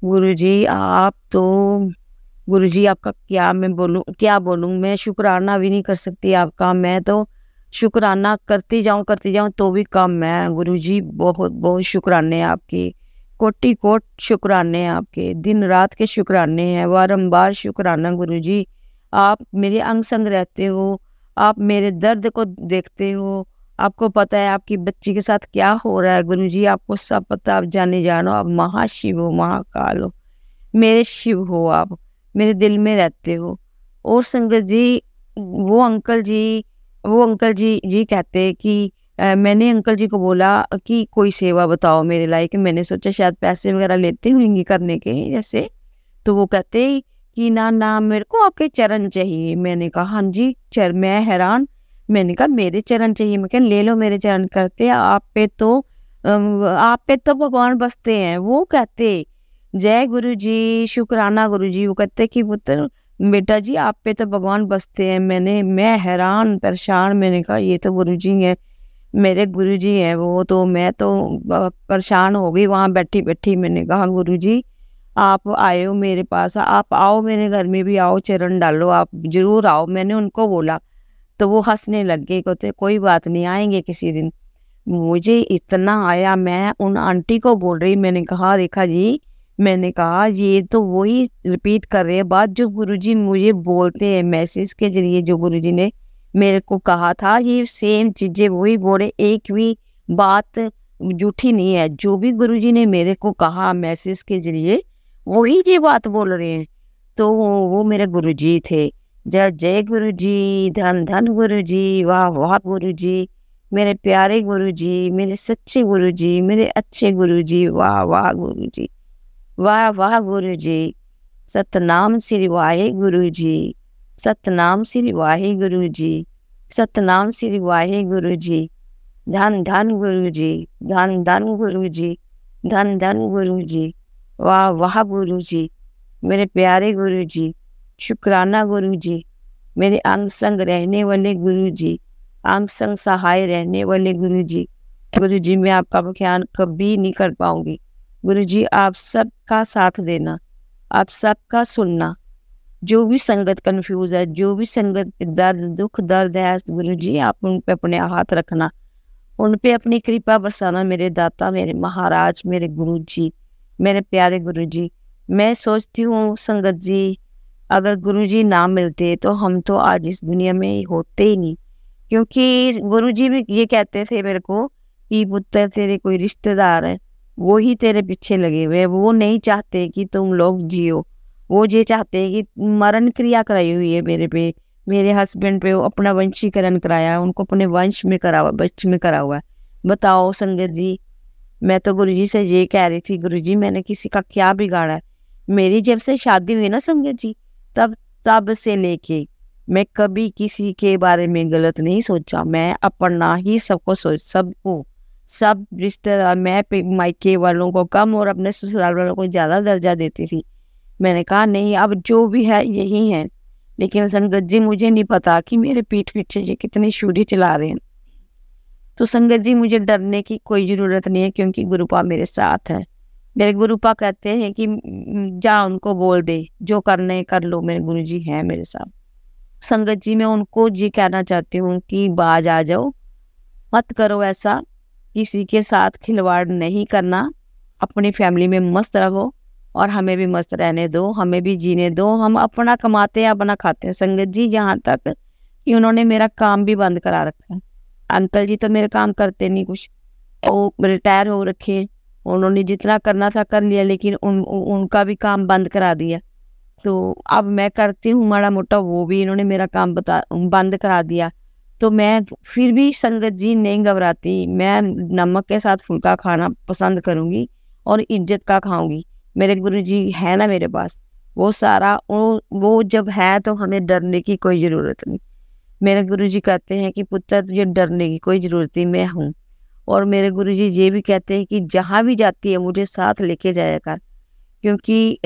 गुरु जी आप तो गुरु जी आपका क्या मैं बोलूँ क्या बोलूँ मैं शुक्राना भी नहीं कर सकती आपका मैं तो शुक्राना करती जाऊं करती जाऊं तो भी कम है गुरु जी बहुत बहुत शुक्राने आपके कोटि कोट शुक्राने आपके दिन रात के शुक्राने हैं बारम्बार शुक्राना गुरु जी आप मेरे अंग संग रहते हो आप मेरे दर्द को देखते हो आपको पता है आपकी बच्ची के साथ क्या हो रहा है गुरु जी आपको सब पता आप जाने जानो आप महाशिव हो महाकाल हो मेरे शिव हो आप मेरे दिल में रहते हो और संगत जी वो अंकल जी वो अंकल जी जी कहते कि आ, मैंने अंकल जी को बोला कि कोई सेवा बताओ मेरे लायक मैंने सोचा शायद पैसे वगैरह लेते होंगे करने के जैसे तो वो कहते कि ना ना मेरे को आपके चरण चाहिए मैंने कहा हाँ जी चर मैं हैरान मैंने कहा मेरे चरण चाहिए मैं ले लो मेरे चरण करते आप पे तो आप पे तो भगवान बसते हैं वो कहते जय गुरु जी शुक्राना गुरु जी वो कहते कि पुत्र बेटा जी आप पे तो भगवान बसते हैं मैंने मैं हैरान परेशान मैंने कहा ये तो गुरु जी हैं मेरे गुरु जी हैं वो तो मैं तो परेशान हो गई वहाँ बैठी बैठी मैंने कहा गुरु जी आप आए हो मेरे पास आप आओ मेरे घर में भी आओ चरण डालो आप जरूर आओ मैंने उनको बोला तो वो हंसने लग गए कहते कोई बात नहीं आएंगे किसी दिन मुझे इतना आया मैं उन आंटी को बोल रही मैंने कहा रेखा जी मैंने कहा ये तो वही रिपीट कर रहे हैं बात जो गुरुजी मुझे बोलते हैं मैसेज के जरिए जो गुरुजी ने मेरे को कहा था ये सेम चीजें वही बोले एक भी बात जूठी नहीं है जो भी गुरुजी ने मेरे को कहा मैसेज के जरिए वही ये बात बोल रहे हैं तो वो मेरे गुरुजी थे जय जय गुरु जी धन धन गुरु जी वाह वाह गुरु जी मेरे प्यारे गुरु जी मेरे सच्चे गुरु जी मेरे अच्छे गुरु जी वाह वाह गुरु जी वाह वाह गुरु जी सतनाम श्री वाहे गुरु जी सतनाम श्री वाहे गुरु जी सतनाम श्री वाहे गुरु जी धन धन गुरु जी धन धन गुरु जी धन धन गुरु जी वाह वाह गुरु जी मेरे प्यारे गुरु जी शुक्राना गुरु जी मेरे अंग संग रहने वाले गुरु जी अंग संग सहाय रहने वाले गुरु जी गुरु जी मैं आपका बख्यान कभी नहीं कर पाऊंगी गुरु जी आप सबका साथ देना आप सबका सुनना जो भी संगत कंफ्यूज है जो भी संगत दर्द दुख दर्द है गुरु जी आप उन पे अपने हाथ रखना उन पे अपनी कृपा बरसाना मेरे दाता मेरे महाराज मेरे गुरु जी मेरे प्यारे गुरु जी मैं सोचती हूँ संगत जी अगर गुरु जी ना मिलते तो हम तो आज इस दुनिया में होते ही नहीं क्योंकि गुरु जी भी ये कहते थे मेरे को कि पुत्र तेरे कोई रिश्तेदार है वो ही तेरे पीछे लगे हुए वो नहीं चाहते कि तुम लोग जियो वो ये चाहते हैं कि मरण क्रिया कराई हुई है मेरे पे मेरे हस्बैंड पे वो अपना वंशीकरण कराया है उनको अपने वंश में करा हुआ वंश में करा हुआ है बताओ संगत जी मैं तो गुरु जी से ये कह रही थी गुरु जी मैंने किसी का क्या बिगाड़ा है मेरी जब से शादी हुई ना संगत जी तब तब से लेके मैं कभी किसी के बारे में गलत नहीं सोचा मैं अपना ही सबको सोच सबको सब रिश्तेदार मैं मायके वालों को कम और अपने ससुराल वालों को ज़्यादा दर्जा देती थी मैंने कहा नहीं अब जो भी है यही है लेकिन संगत जी मुझे नहीं पता कि मेरे पीठ पीछे ये कितनी छुरी चला रहे हैं तो संगत जी मुझे डरने की कोई ज़रूरत नहीं है क्योंकि गुरुपा मेरे साथ है मेरे गुरुपा कहते हैं कि जा उनको बोल दे जो करने कर लो मेरे गुरु जी हैं मेरे साथ संगत जी मैं उनको जी कहना चाहती हूँ कि बाज आ जाओ मत करो ऐसा किसी के साथ खिलवाड़ नहीं करना अपनी फैमिली में मस्त रहो और हमें भी मस्त रहने दो हमें भी जीने दो हम अपना कमाते हैं अपना खाते हैं संगत जी यहाँ तक कि उन्होंने मेरा काम भी बंद करा रखा है अंकल जी तो मेरे काम करते नहीं कुछ वो रिटायर हो रखे उन्होंने जितना करना था कर लिया लेकिन उन उनका भी काम बंद करा दिया तो अब मैं करती हूँ माड़ा मोटा वो भी इन्होंने मेरा काम बता बंद करा दिया तो मैं फिर भी संगत जी नहीं घबराती मैं नमक के साथ फुलका खाना पसंद करूंगी और इज्जत का खाऊंगी मेरे गुरु जी है ना मेरे पास वो सारा वो वो जब है तो हमें डरने की कोई ज़रूरत नहीं मेरे गुरु जी कहते हैं कि पुत्र तुझे डरने की कोई ज़रूरत नहीं मैं हूँ और मेरे गुरु जी ये भी कहते हैं कि जहाँ भी जाती है मुझे साथ लेके जाया कर क्योंकि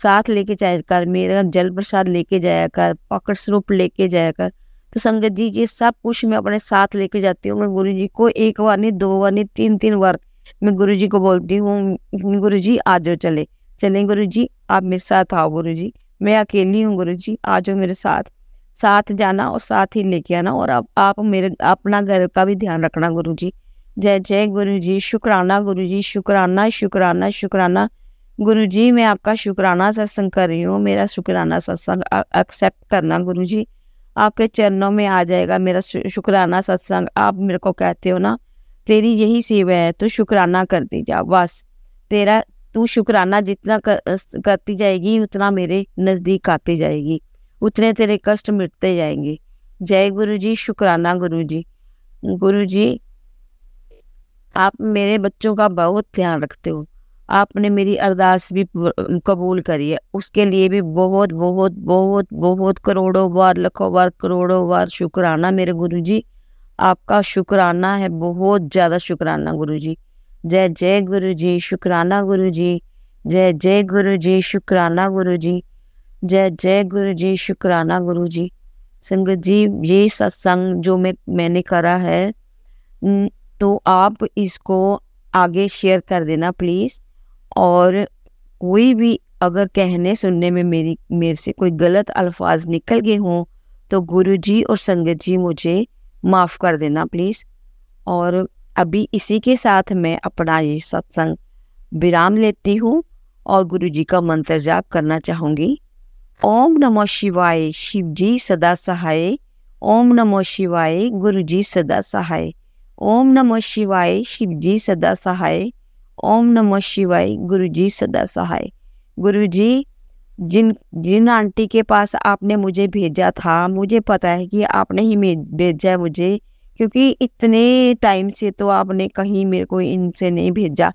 साथ लेके जाया कर मेरा जल प्रसाद लेके जाया कर पकड़ स्वरूप लेके जाया कर तो संगत जी ये सब कुछ मैं अपने साथ लेके जाती हूँ मैं गुरु जी को एक बार नहीं दो बार नहीं तीन तीन बार मैं गुरु जी को बोलती हूँ गुरु जी आ जाओ चले चले गुरु जी आप मेरे साथ आओ गुरु जी मैं अकेली हूँ गुरु जी आ जाओ मेरे साथ साथ जाना और साथ ही लेके आना और आप आप मेरे अपना घर का भी ध्यान रखना गुरु जी जय जय गुरु जी शुकराना गुरु जी शुकराना शुकराना शुकराना गुरु जी मैं आपका शुकराना सत्संग कर रही हूँ मेरा शुकराना सत्संग एक्सेप्ट करना गुरु जी आपके चरणों में आ जाएगा मेरा शुक्राना सत्संग आप मेरे को कहते हो ना तेरी यही सेवा है तो शुक्राना दी जा बस तेरा तू शुक्राना जितना कर, करती जाएगी उतना मेरे नज़दीक आती जाएगी उतने तेरे कष्ट मिटते जाएंगे जय गुरु जी शुक्राना गुरु जी गुरु जी आप मेरे बच्चों का बहुत ध्यान रखते हो आपने मेरी अरदास भी कबूल करी है उसके लिए भी बहुत बहुत बहुत बहुत करोड़ों बार लखों बार करोड़ों बार शुक्राना मेरे गुरु जी आपका शुक्राना है बहुत ज़्यादा शुक्राना गुरु जी जय जय गुरु जी शुक्राना गुरु जी जय जय गुरु जी शुक्राना गुरु जी जय जय गुरु जी शुक्राना गुरु जी संगत जी ये सत्संग जो मैं मैंने करा है तो आप इसको आगे शेयर कर देना प्लीज़ और कोई भी अगर कहने सुनने में मेरी मेरे से कोई गलत अल्फाज निकल गए हों तो गुरु जी और संगत जी मुझे माफ़ कर देना प्लीज़ और अभी इसी के साथ मैं अपना ये सत्संग विराम लेती हूँ और गुरु जी का मंत्र जाप करना चाहूँगी ओम नमो शिवाय शिव जी सदा सहाय ओम नमो शिवाय गुरु जी सदा सहाय ओम नमो शिवाय शिव जी सदा सहाय ओम नमो शिवाय गुरु जी सदा सहाय जी जिन जिन आंटी के पास आपने मुझे भेजा था मुझे पता है कि आपने ही भेजा है मुझे क्योंकि इतने टाइम से तो आपने कहीं मेरे को इनसे नहीं भेजा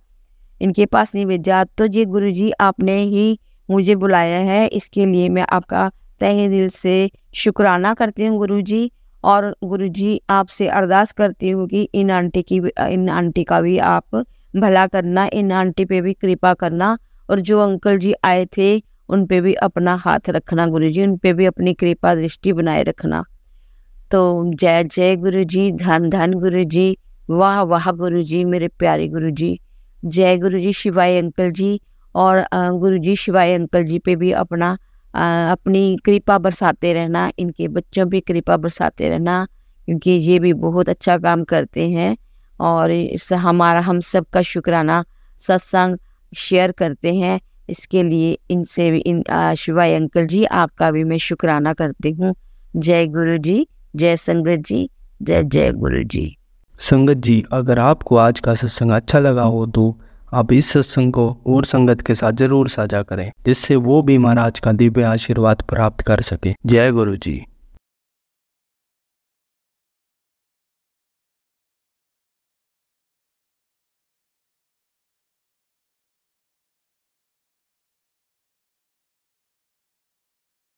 इनके पास नहीं भेजा तो ये गुरु जी आपने ही मुझे बुलाया है इसके लिए मैं आपका तहे दिल से शुक्राना करती हूँ गुरु जी और गुरु जी आपसे अरदास करती हूँ कि इन आंटी की इन आंटी का भी आप भला करना इन आंटी पे भी कृपा करना और जो अंकल जी आए थे उन पे भी अपना हाथ रखना गुरु जी उन पे भी अपनी कृपा दृष्टि बनाए रखना तो जय जय गुरु जी धन धन गुरु जी वाह वाह गुरु जी मेरे प्यारे गुरु जी जय गुरु जी शिवाय अंकल जी और गुरु जी शिवाय अंकल जी पे भी अपना अपनी कृपा बरसाते रहना इनके बच्चों पे कृपा बरसाते रहना क्योंकि ये भी बहुत अच्छा काम करते हैं और इस हमारा हम सब का शुक्राना सत्संग शेयर करते हैं इसके लिए इनसे भी इन शिवाय अंकल जी आपका भी मैं शुक्राना करती हूँ जय गुरु जी जय संगत जी जय जय गुरु जी संगत जी अगर आपको आज का सत्संग अच्छा लगा हो तो आप इस सत्संग को और संगत के साथ जरूर साझा करें जिससे वो भी महाराज का दिव्य आशीर्वाद प्राप्त कर सके जय गुरु जी